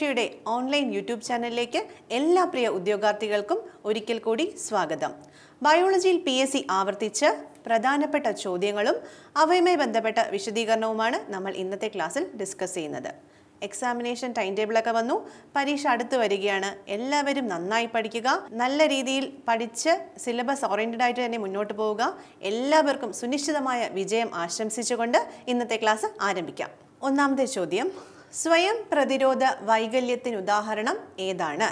പരീക്ഷയുടെ online YouTube ചാനലിലേക്ക് എല്ലാ പ്രിയ ഉദ്യോഗാർത്ഥികൾക്കും ഒരിക്കൽ കൂടി സ്വാഗതം ബയോളജിയിൽ പി എസ് സി ആവർത്തിച്ച് പ്രധാനപ്പെട്ട ചോദ്യങ്ങളും അവയുമായി ബന്ധപ്പെട്ട വിശദീകരണവുമാണ് നമ്മൾ ഇന്നത്തെ ക്ലാസ്സിൽ ഡിസ്കസ് ചെയ്യുന്നത് എക്സാമിനേഷൻ ടൈം ടേബിളൊക്കെ വന്നു പരീക്ഷ അടുത്ത് വരികയാണ് എല്ലാവരും നന്നായി പഠിക്കുക നല്ല രീതിയിൽ പഠിച്ച് സിലബസ് ഓറിയൻറ്റഡ് ആയിട്ട് തന്നെ മുന്നോട്ട് പോവുക എല്ലാവർക്കും സുനിശ്ചിതമായ വിജയം ആശംസിച്ചുകൊണ്ട് ഇന്നത്തെ ക്ലാസ് ആരംഭിക്കാം ഒന്നാമത്തെ ചോദ്യം സ്വയം പ്രതിരോധ വൈകല്യത്തിന് ഉദാഹരണം ഏതാണ്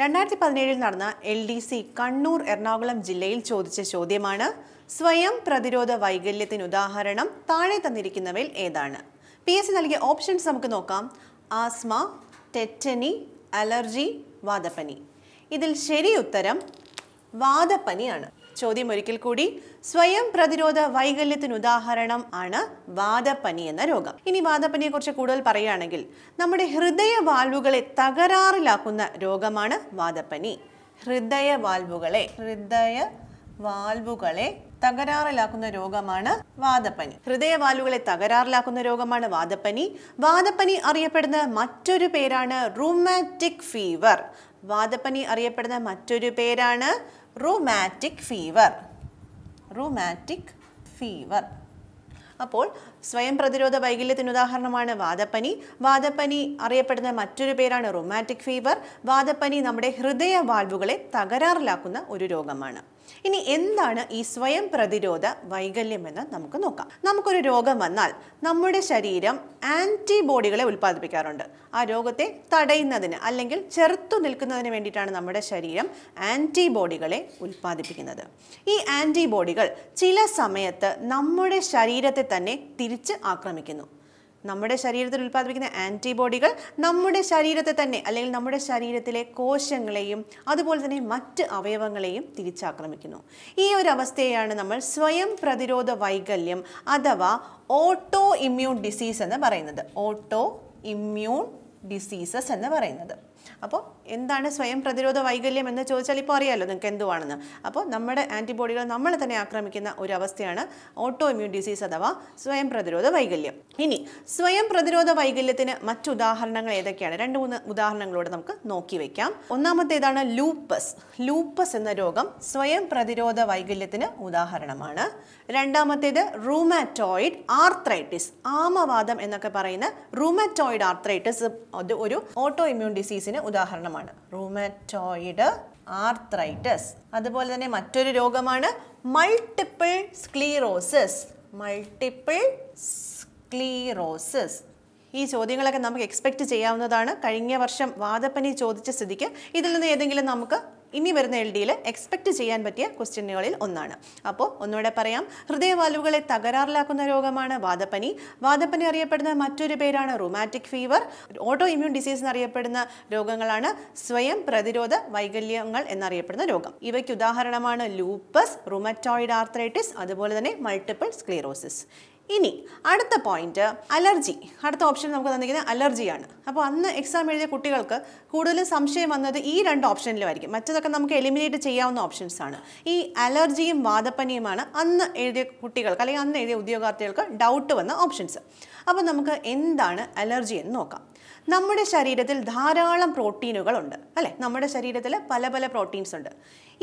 രണ്ടായിരത്തി പതിനേഴിൽ നടന്ന L D C Kannur Ernakulam ജില്ലയിൽ ചോദിച്ച ചോദ്യമാണ് സ്വയം പ്രതിരോധ വൈകല്യത്തിന് ഉദാഹരണം താഴെ തന്നിരിക്കുന്നവയിൽ ഏതാണ് പി എസ് സി നൽകിയ ഓപ്ഷൻസ് നമുക്ക് നോക്കാം ആസ്മ ടെറ്റനി അലർജി വാദപ്പനി ഇതിൽ ശരി ഉത്തരം വാദപ്പനിയാണ് ചോദ്യം ഒരിക്കൽ കൂടി സ്വയം പ്രതിരോധ വൈകല്യത്തിന് ഉദാഹരണം ആണ് വാദപ്പനി എന്ന രോഗം ഇനി വാദപ്പനിയെ കുറിച്ച് കൂടുതൽ പറയുകയാണെങ്കിൽ നമ്മുടെ ഹൃദയ വാൽവുകളെ തകരാറിലാക്കുന്ന രോഗമാണ് വാദപ്പനി ഹൃദയ വാൽവുകളെ ഹൃദയ വാൽവുകളെ തകരാറിലാക്കുന്ന രോഗമാണ് വാദപ്പനി വാൽവുകളെ തകരാറിലാക്കുന്ന രോഗമാണ് വാദപ്പനി വാദപ്പനി അറിയപ്പെടുന്ന മറ്റൊരു പേരാണ് റൂമാറ്റിക് ഫീവർ വാദപ്പനി അറിയപ്പെടുന്ന മറ്റൊരു പേരാണ് റുമാറ്റിക് ഫീവർ റുമാറ്റിക് ഫീവർ അപ്പോൾ സ്വയം പ്രതിരോധ വൈകല്യത്തിന് ഉദാഹരണമാണ് വാദപ്പനി വാദപ്പനി അറിയപ്പെടുന്ന മറ്റൊരു പേരാണ് റൊമാറ്റിക് ഫീവർ വാദപ്പനി നമ്മുടെ ഹൃദയ വാൽവുകളെ തകരാറിലാക്കുന്ന ഒരു രോഗമാണ് ഇനി എന്താണ് ഈ സ്വയം പ്രതിരോധ വൈകല്യമെന്ന് നമുക്ക് നോക്കാം നമുക്കൊരു രോഗം വന്നാൽ നമ്മുടെ ശരീരം ആൻറ്റിബോഡികളെ ഉൽപ്പാദിപ്പിക്കാറുണ്ട് ആ രോഗത്തെ തടയുന്നതിന് അല്ലെങ്കിൽ ചെറുത്തു നിൽക്കുന്നതിന് വേണ്ടിയിട്ടാണ് നമ്മുടെ ശരീരം ആൻറ്റിബോഡികളെ ഉൽപ്പാദിപ്പിക്കുന്നത് ഈ ആൻറ്റിബോഡികൾ ചില സമയത്ത് നമ്മുടെ ശരീരത്തെ തന്നെ തിരിച്ച് ആക്രമിക്കുന്നു നമ്മുടെ ശരീരത്തിൽ ഉൽപ്പാദിപ്പിക്കുന്ന ആൻറ്റിബോഡികൾ നമ്മുടെ ശരീരത്തെ തന്നെ അല്ലെങ്കിൽ നമ്മുടെ ശരീരത്തിലെ കോശങ്ങളെയും അതുപോലെ തന്നെ മറ്റ് അവയവങ്ങളെയും തിരിച്ചാക്രമിക്കുന്നു ഈ ഒരു അവസ്ഥയാണ് നമ്മൾ സ്വയം പ്രതിരോധ വൈകല്യം അഥവാ ഓട്ടോ ഇമ്മ്യൂൺ ഡിസീസ് എന്ന് പറയുന്നത് ഓട്ടോ ഇമ്മ്യൂൺ ഡിസീസസ് എന്ന് പറയുന്നത് അപ്പോൾ എന്താണ് സ്വയം പ്രതിരോധ വൈകല്യം എന്ന് ചോദിച്ചാൽ ഇപ്പോൾ അറിയാമല്ലോ നിങ്ങൾക്ക് എന്തുവാണെന്ന് അപ്പോൾ നമ്മുടെ ആൻറ്റിബോഡികൾ നമ്മൾ തന്നെ ആക്രമിക്കുന്ന ഒരു അവസ്ഥയാണ് ഓട്ടോ ഇമ്യൂൺ ഡിസീസ് അഥവാ സ്വയം പ്രതിരോധ വൈകല്യം ഇനി സ്വയം പ്രതിരോധ വൈകല്യത്തിന് മറ്റു ഉദാഹരണങ്ങൾ ഏതൊക്കെയാണ് രണ്ട് മൂന്ന് ഉദാഹരണങ്ങളോട് നമുക്ക് നോക്കി വയ്ക്കാം ഒന്നാമത്തേതാണ് ലൂപ്പസ് ലൂപ്പസ് എന്ന രോഗം സ്വയം പ്രതിരോധ വൈകല്യത്തിന് ഉദാഹരണമാണ് രണ്ടാമത്തേത് റൂമാറ്റോയിഡ് ആർത്രൈറ്റിസ് ആമവാദം എന്നൊക്കെ പറയുന്ന റൂമാറ്റോയിഡ് ആർത്രൈറ്റിസ് അത് ഒരു ഓട്ടോ ഇമ്യൂൺ ഡിസീസിന് ഉദാഹരണം രോഗമാണ് റൂമറ്റോയിഡ് ആർത്രൈറ്റസ് അതുപോലെ തന്നെ മറ്റൊരു രോഗമാണ് മൾട്ടിപ്പിൾ സ്ക്ലീറോസിസ് മൾട്ടിപ്പിൾ സ്ക്ലീറോസിസ് ഈ ചോദ്യങ്ങളൊക്കെ നമുക്ക് എക്സ്പെക്റ്റ് ചെയ്യാവുന്നതാണ് കഴിഞ്ഞ വർഷം വാദപ്പനി ചോദിച്ച സ്ഥിതിക്ക് ഇതിൽ നിന്ന് ഏതെങ്കിലും നമുക്ക് ഇനി വരുന്ന എൽ ഡിയിൽ എക്സ്പെക്ട് ചെയ്യാൻ പറ്റിയ ക്വസ്റ്റ്യനുകളിൽ ഒന്നാണ് അപ്പോൾ ഒന്നുകൂടെ പറയാം ഹൃദയവാൽവുകളെ തകരാറിലാക്കുന്ന രോഗമാണ് വാദപ്പനി വാദപ്പനി അറിയപ്പെടുന്ന മറ്റൊരു പേരാണ് rheumatic fever auto immune disease എന്നറിയപ്പെടുന്ന രോഗങ്ങളാണ് സ്വയം പ്രതിരോധ വൈകല്യങ്ങൾ എന്നറിയപ്പെടുന്ന രോഗം ഇവയ്ക്ക് ഉദാഹരണമാണ് ലൂപ്പസ് റുമറ്റോയിഡ് ആർത്രൈറ്റിസ് അതുപോലെ തന്നെ മൾട്ടിപ്പിൾ സ്ക്ലീറോസിസ് ഇനി അടുത്ത പോയിന്റ് അലർജി അടുത്ത ഓപ്ഷൻ നമുക്ക് തന്നിരിക്കുന്നത് അലർജിയാണ് അപ്പോൾ അന്ന് എക്സാം എഴുതിയ കുട്ടികൾക്ക് കൂടുതലും സംശയം വന്നത് ഈ രണ്ട് ഓപ്ഷനിലുമായിരിക്കും മറ്റതൊക്കെ നമുക്ക് എലിമിനേറ്റ് ചെയ്യാവുന്ന ഓപ്ഷൻസാണ് ഈ അലർജിയും വാദപ്പനിയുമാണ് അന്ന് എഴുതിയ കുട്ടികൾക്ക് അല്ലെങ്കിൽ അന്ന് എഴുതിയ ഉദ്യോഗാർത്ഥികൾക്ക് ഡൗട്ട് വന്ന ഓപ്ഷൻസ് അപ്പോൾ നമുക്ക് എന്താണ് അലർജി എന്ന് നോക്കാം നമ്മുടെ ശരീരത്തിൽ ധാരാളം പ്രോട്ടീനുകളുണ്ട് അല്ലേ നമ്മുടെ ശരീരത്തിൽ പല പല പ്രോട്ടീൻസ് ഉണ്ട്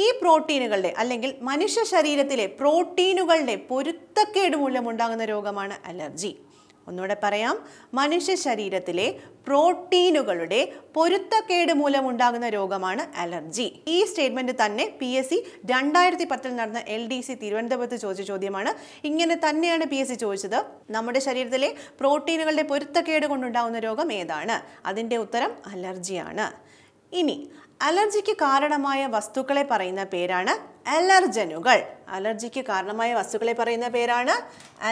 ഈ പ്രോട്ടീനുകളുടെ അല്ലെങ്കിൽ മനുഷ്യ ശരീരത്തിലെ പ്രോട്ടീനുകളുടെ പൊരുത്തക്കേട് മൂലമുണ്ടാകുന്ന രോഗമാണ് അലർജി ഒന്നുകൂടെ പറയാം മനുഷ്യ ശരീരത്തിലെ പ്രോട്ടീനുകളുടെ പൊരുത്തക്കേട് മൂലം ഉണ്ടാകുന്ന രോഗമാണ് അലർജി ഈ സ്റ്റേറ്റ്മെന്റ് തന്നെ പി എസ് സി രണ്ടായിരത്തി പത്തിൽ നടന്ന എൽ ഡി സി തിരുവനന്തപുരത്ത് ചോദിച്ച ചോദ്യമാണ് ഇങ്ങനെ തന്നെയാണ് പി എസ് സി ചോദിച്ചത് നമ്മുടെ ശരീരത്തിലെ പ്രോട്ടീനുകളുടെ പൊരുത്തക്കേട് കൊണ്ടുണ്ടാകുന്ന രോഗം ഏതാണ് അതിൻ്റെ ഉത്തരം അലർജിയാണ് ഇനി അലർജിക്ക് കാരണമായ വസ്തുക്കളെ പറയുന്ന പേരാണ് അലർജനുകൾ അലർജിക്ക് കാരണമായ വസ്തുക്കളെ പറയുന്ന പേരാണ്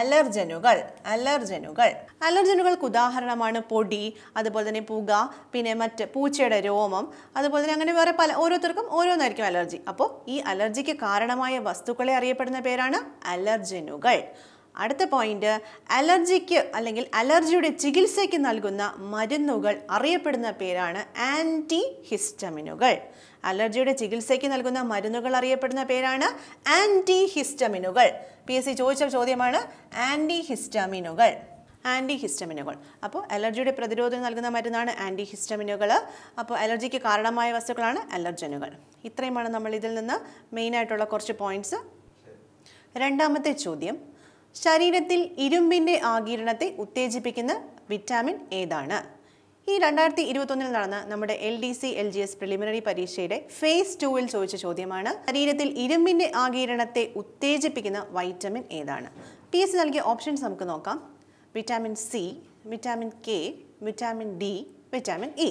അലർജനുകൾ അലർജനുകൾ അലർജനുകൾക്ക് ഉദാഹരണമാണ് പൊടി അതുപോലെ തന്നെ പുക പിന്നെ മറ്റ് പൂച്ചയുടെ രോമം അതുപോലെ തന്നെ അങ്ങനെ വേറെ പല ഓരോരുത്തർക്കും ഓരോന്നായിരിക്കും അലർജി അപ്പോൾ ഈ അലർജിക്ക് കാരണമായ വസ്തുക്കളെ അറിയപ്പെടുന്ന പേരാണ് അലർജനുകൾ അടുത്ത പോയിന്റ് അലർജിക്ക് അല്ലെങ്കിൽ അലർജിയുടെ ചികിത്സയ്ക്ക് നൽകുന്ന മരുന്നുകൾ അറിയപ്പെടുന്ന പേരാണ് ആൻറ്റി ഹിസ്റ്റമിനുകൾ അലർജിയുടെ ചികിത്സയ്ക്ക് നൽകുന്ന മരുന്നുകൾ അറിയപ്പെടുന്ന പേരാണ് ആൻറ്റി ഹിസ്റ്റമിനുകൾ പി എസ് സി ചോദിച്ച ചോദ്യമാണ് ആൻറ്റി ഹിസ്റ്റമിനുകൾ ആൻറ്റി ഹിസ്റ്റമിനുകൾ അപ്പോൾ അലർജിയുടെ പ്രതിരോധം നൽകുന്ന മരുന്നാണ് ആൻറ്റി ഹിസ്റ്റമിനുകൾ അപ്പോൾ അലർജിക്ക് കാരണമായ വസ്തുക്കളാണ് അലർജനുകൾ ഇത്രയുമാണ് നമ്മൾ ഇതിൽ നിന്ന് മെയിനായിട്ടുള്ള കുറച്ച് പോയിന്റ്സ് രണ്ടാമത്തെ ചോദ്യം ശരീരത്തിൽ ഇരുമ്പിൻ്റെ ആകിരണത്തെ ഉത്തേജിപ്പിക്കുന്ന വിറ്റാമിൻ ഏതാണ് ഈ രണ്ടായിരത്തി ഇരുപത്തൊന്നിൽ നടന്ന നമ്മുടെ L D C L G S preliminary പരീക്ഷയുടെ ഫേസ് ടുവിൽ ചോദിച്ച ചോദ്യമാണ് ശരീരത്തിൽ ഇരുമ്പിന്റെ ആകീരണത്തെ ഉത്തേജിപ്പിക്കുന്ന വൈറ്റമിൻ ഏതാണ് പി എസ് നൽകിയ ഓപ്ഷൻസ് നമുക്ക് നോക്കാം vitamin C vitamin K vitamin D vitamin E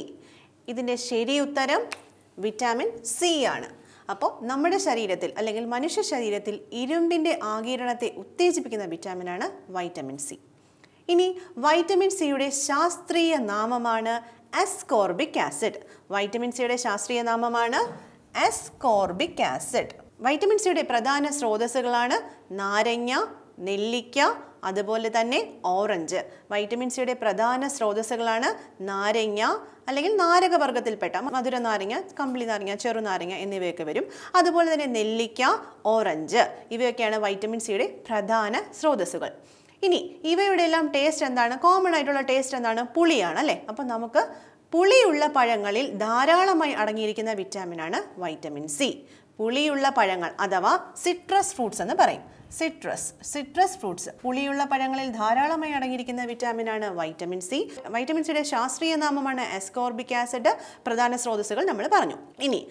ഇതിൻ്റെ ശരി ഉത്തരം വിറ്റാമിൻ സി ആണ് അപ്പോൾ നമ്മുടെ ശരീരത്തിൽ അല്ലെങ്കിൽ മനുഷ്യ ശരീരത്തിൽ ഇരുമ്പിൻ്റെ ആകീരണത്തെ ഉത്തേജിപ്പിക്കുന്ന വിറ്റാമിനാണ് വൈറ്റമിൻ സി ഇനി വൈറ്റമിൻ സിയുടെ ശാസ്ത്രീയ നാമമാണ് അസ്കോർബിക് ആസിഡ് വൈറ്റമിൻ സിയുടെ ശാസ്ത്രീയ നാമമാണ് അസ്കോർബിക് ആസിഡ് വൈറ്റമിൻ സിയുടെ പ്രധാന സ്രോതസ്സുകളാണ് നാരങ്ങ നെല്ലിക്ക അതുപോലെ തന്നെ ഓറഞ്ച് വൈറ്റമിൻ സിയുടെ പ്രധാന സ്രോതസ്സുകളാണ് നാരങ്ങ അല്ലെങ്കിൽ നാരകവർഗത്തിൽപ്പെട്ട മധുര നാരങ്ങ കമ്പിളി നാരങ്ങ ചെറുനാരങ്ങ എന്നിവയൊക്കെ വരും അതുപോലെ തന്നെ നെല്ലിക്ക ഓറഞ്ച് ഇവയൊക്കെയാണ് വൈറ്റമിൻ സിയുടെ പ്രധാന സ്രോതസ്സുകൾ ഇനി ഇവയുടെ എല്ലാം ടേസ്റ്റ് എന്താണ് കോമൺ ആയിട്ടുള്ള ടേസ്റ്റ് എന്താണ് പുളിയാണ് അല്ലേ അപ്പം നമുക്ക് പുളിയുള്ള പഴങ്ങളിൽ ധാരാളമായി അടങ്ങിയിരിക്കുന്ന വിറ്റാമിനാണ് വൈറ്റമിൻ സി പുളിയുള്ള പഴങ്ങൾ അഥവാ സിട്രസ് ഫ്രൂട്ട്സ് എന്ന് പറയും സിട്രസ് സിട്രസ് ഫ്രൂട്ട്സ് പുളിയുള്ള പഴങ്ങളിൽ ധാരാളമായി അടങ്ങിയിരിക്കുന്ന വിറ്റാമിനാണ് വൈറ്റമിൻ സി വൈറ്റമിൻ സിയുടെ ശാസ്ത്രീയ നാമമാണ് എസ്കോർബിക് ആസിഡ് പ്രധാന സ്രോതസ്സുകൾ നമ്മൾ പറഞ്ഞു ഇനി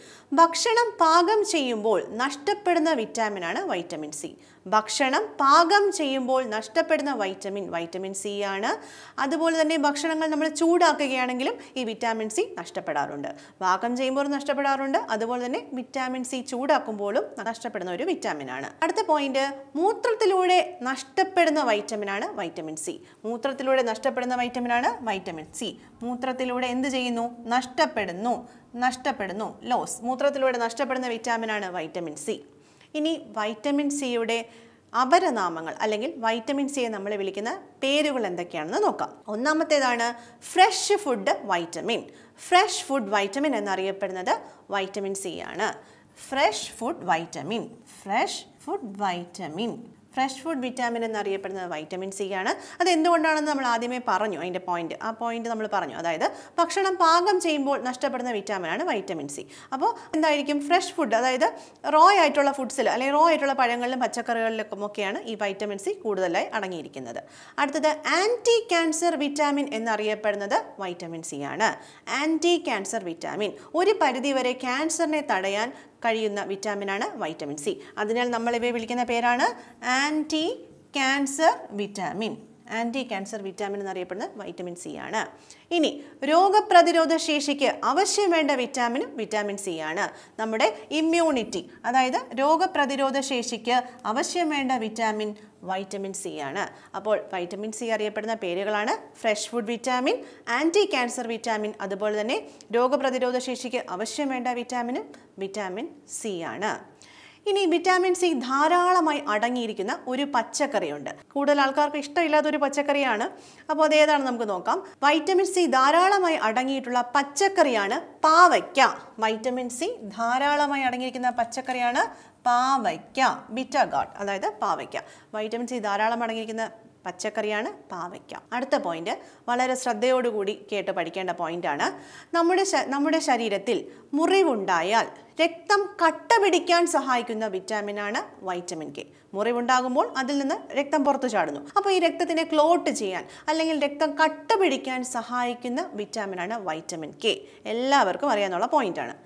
ഭക്ഷണം പാകം ചെയ്യുമ്പോൾ നഷ്ടപ്പെടുന്ന വിറ്റാമിനാണ് വൈറ്റമിൻ സി ഭക്ഷണം പാകം ചെയ്യുമ്പോൾ നഷ്ടപ്പെടുന്ന വൈറ്റമിൻ വൈറ്റമിൻ സി ആണ് അതുപോലെ തന്നെ ഭക്ഷണങ്ങൾ നമ്മൾ ചൂടാക്കുകയാണെങ്കിലും ഈ വിറ്റാമിൻ സി നഷ്ടപ്പെടാറുണ്ട് പാകം ചെയ്യുമ്പോൾ നഷ്ടപ്പെടാറുണ്ട് അതുപോലെ തന്നെ വിറ്റാമിൻ സി ചൂടാക്കുമ്പോഴും നഷ്ടപ്പെടുന്ന ഒരു വിറ്റാമിൻ ആണ് അടുത്ത പോയിന്റ് മൂത്രത്തിലൂടെ നഷ്ടപ്പെടുന്ന വൈറ്റമിൻ ആണ് വൈറ്റമിൻ സി മൂത്രത്തിലൂടെ നഷ്ടപ്പെടുന്ന വൈറ്റമിൻ ആണ് വൈറ്റമിൻ സി മൂത്രത്തിലൂടെ എന്ത് ചെയ്യുന്നു നഷ്ടപ്പെടുന്നു നഷ്ടപ്പെടുന്നു ലോസ് മൂത്രത്തിലൂടെ നഷ്ടപ്പെടുന്ന വിറ്റാമിൻ ആണ് വൈറ്റമിൻ സി ഇനി വൈറ്റമിൻ സിയുടെ അപരനാമങ്ങൾ അല്ലെങ്കിൽ വൈറ്റമിൻ സിയെ നമ്മൾ വിളിക്കുന്ന പേരുകൾ എന്തൊക്കെയാണെന്ന് നോക്കാം ഒന്നാമത്തേതാണ് fresh food vitamin fresh food vitamin എന്നറിയപ്പെടുന്നത് വൈറ്റമിൻ സി ആണ് fresh food vitamin fresh food vitamin fresh food vitamin എന്നറിയപ്പെടുന്നത് വൈറ്റമിൻ സി ആണ് അത് എന്തുകൊണ്ടാണെന്ന് നമ്മൾ ആദ്യമേ പറഞ്ഞു അതിൻ്റെ പോയിന്റ് ആ പോയിന്റ് നമ്മൾ പറഞ്ഞു അതായത് ഭക്ഷണം പാകം ചെയ്യുമ്പോൾ നഷ്ടപ്പെടുന്ന വിറ്റാമിനാണ് വൈറ്റമിൻ സി അപ്പോൾ എന്തായിരിക്കും ഫ്രഷ് ഫുഡ് അതായത് റോ ആയിട്ടുള്ള ഫുഡ്സിൽ അല്ലെങ്കിൽ റോ ആയിട്ടുള്ള പഴങ്ങളിലും പച്ചക്കറികളിലും ഒക്കെയാണ് ഈ വൈറ്റമിൻ സി കൂടുതലായി അടങ്ങിയിരിക്കുന്നത് അടുത്തത് ആൻറ്റി ക്യാൻസർ വിറ്റാമിൻ എന്നറിയപ്പെടുന്നത് വൈറ്റമിൻ സി ആണ് ആൻറ്റി ക്യാൻസർ വിറ്റാമിൻ ഒരു പരിധിവരെ ക്യാൻസറിനെ തടയാൻ കഴിയുന്ന വിറ്റാമിനാണ് വൈറ്റമിൻ സി അതിനാൽ നമ്മൾ വിളിക്കുന്ന പേരാണ് anti cancer vitamin anti cancer vitamin എന്നറിയപ്പെടുന്നത് വൈറ്റമിൻ സി ആണ് ഇനി രോഗപ്രതിരോധ ശേഷിക്ക് ആവശ്യം വേണ്ട വിറ്റാമിനും വിറ്റാമിൻ സി ആണ് നമ്മുടെ ഇമ്മ്യൂണിറ്റി അതായത് രോഗപ്രതിരോധ ശേഷിക്ക് ആവശ്യം വേണ്ട വിറ്റാമിൻ വൈറ്റമിൻ സി ആണ് അപ്പോൾ വൈറ്റമിൻ സി അറിയപ്പെടുന്ന പേരുകളാണ് fresh food vitamin anti cancer vitamin അതുപോലെ തന്നെ രോഗപ്രതിരോധ ശേഷിക്ക് ആവശ്യം വേണ്ട വിറ്റാമിനും വിറ്റാമിൻ സി ആണ് ഇനി വിറ്റാമിൻ സി ധാരാളമായി അടങ്ങിയിരിക്കുന്ന ഒരു പച്ചക്കറിയുണ്ട് കൂടുതൽ ആൾക്കാർക്ക് ഇഷ്ടമില്ലാത്ത ഒരു പച്ചക്കറിയാണ് അപ്പോൾ അതേതാണ് നമുക്ക് നോക്കാം വൈറ്റമിൻ സി ധാരാളമായി അടങ്ങിയിട്ടുള്ള പച്ചക്കറിയാണ് പാവയ്ക്ക വൈറ്റമിൻ സി ധാരാളമായി അടങ്ങിയിരിക്കുന്ന പച്ചക്കറിയാണ് പാവയ്ക്ക ബിറ്റ അതായത് പാവയ്ക്ക വൈറ്റമിൻ സി ധാരാളം അടങ്ങിയിരിക്കുന്ന പച്ചക്കറിയാണ് പാവയ്ക്ക അടുത്ത പോയിന്റ് വളരെ ശ്രദ്ധയോടുകൂടി കേട്ട് പഠിക്കേണ്ട പോയിന്റാണ് നമ്മുടെ നമ്മുടെ ശരീരത്തിൽ മുറിവുണ്ടായാൽ രക്തം കട്ട പിടിക്കാൻ സഹായിക്കുന്ന വിറ്റാമിനാണ് വൈറ്റമിൻ കെ മുറിവുണ്ടാകുമ്പോൾ അതിൽ നിന്ന് രക്തം പുറത്തു ചാടുന്നു അപ്പോൾ ഈ രക്തത്തിനെ ക്ലോട്ട് ചെയ്യാൻ അല്ലെങ്കിൽ രക്തം കട്ട പിടിക്കാൻ സഹായിക്കുന്ന വിറ്റാമിനാണ് വൈറ്റമിൻ കെ എല്ലാവർക്കും അറിയാനുള്ള പോയിന്റാണ്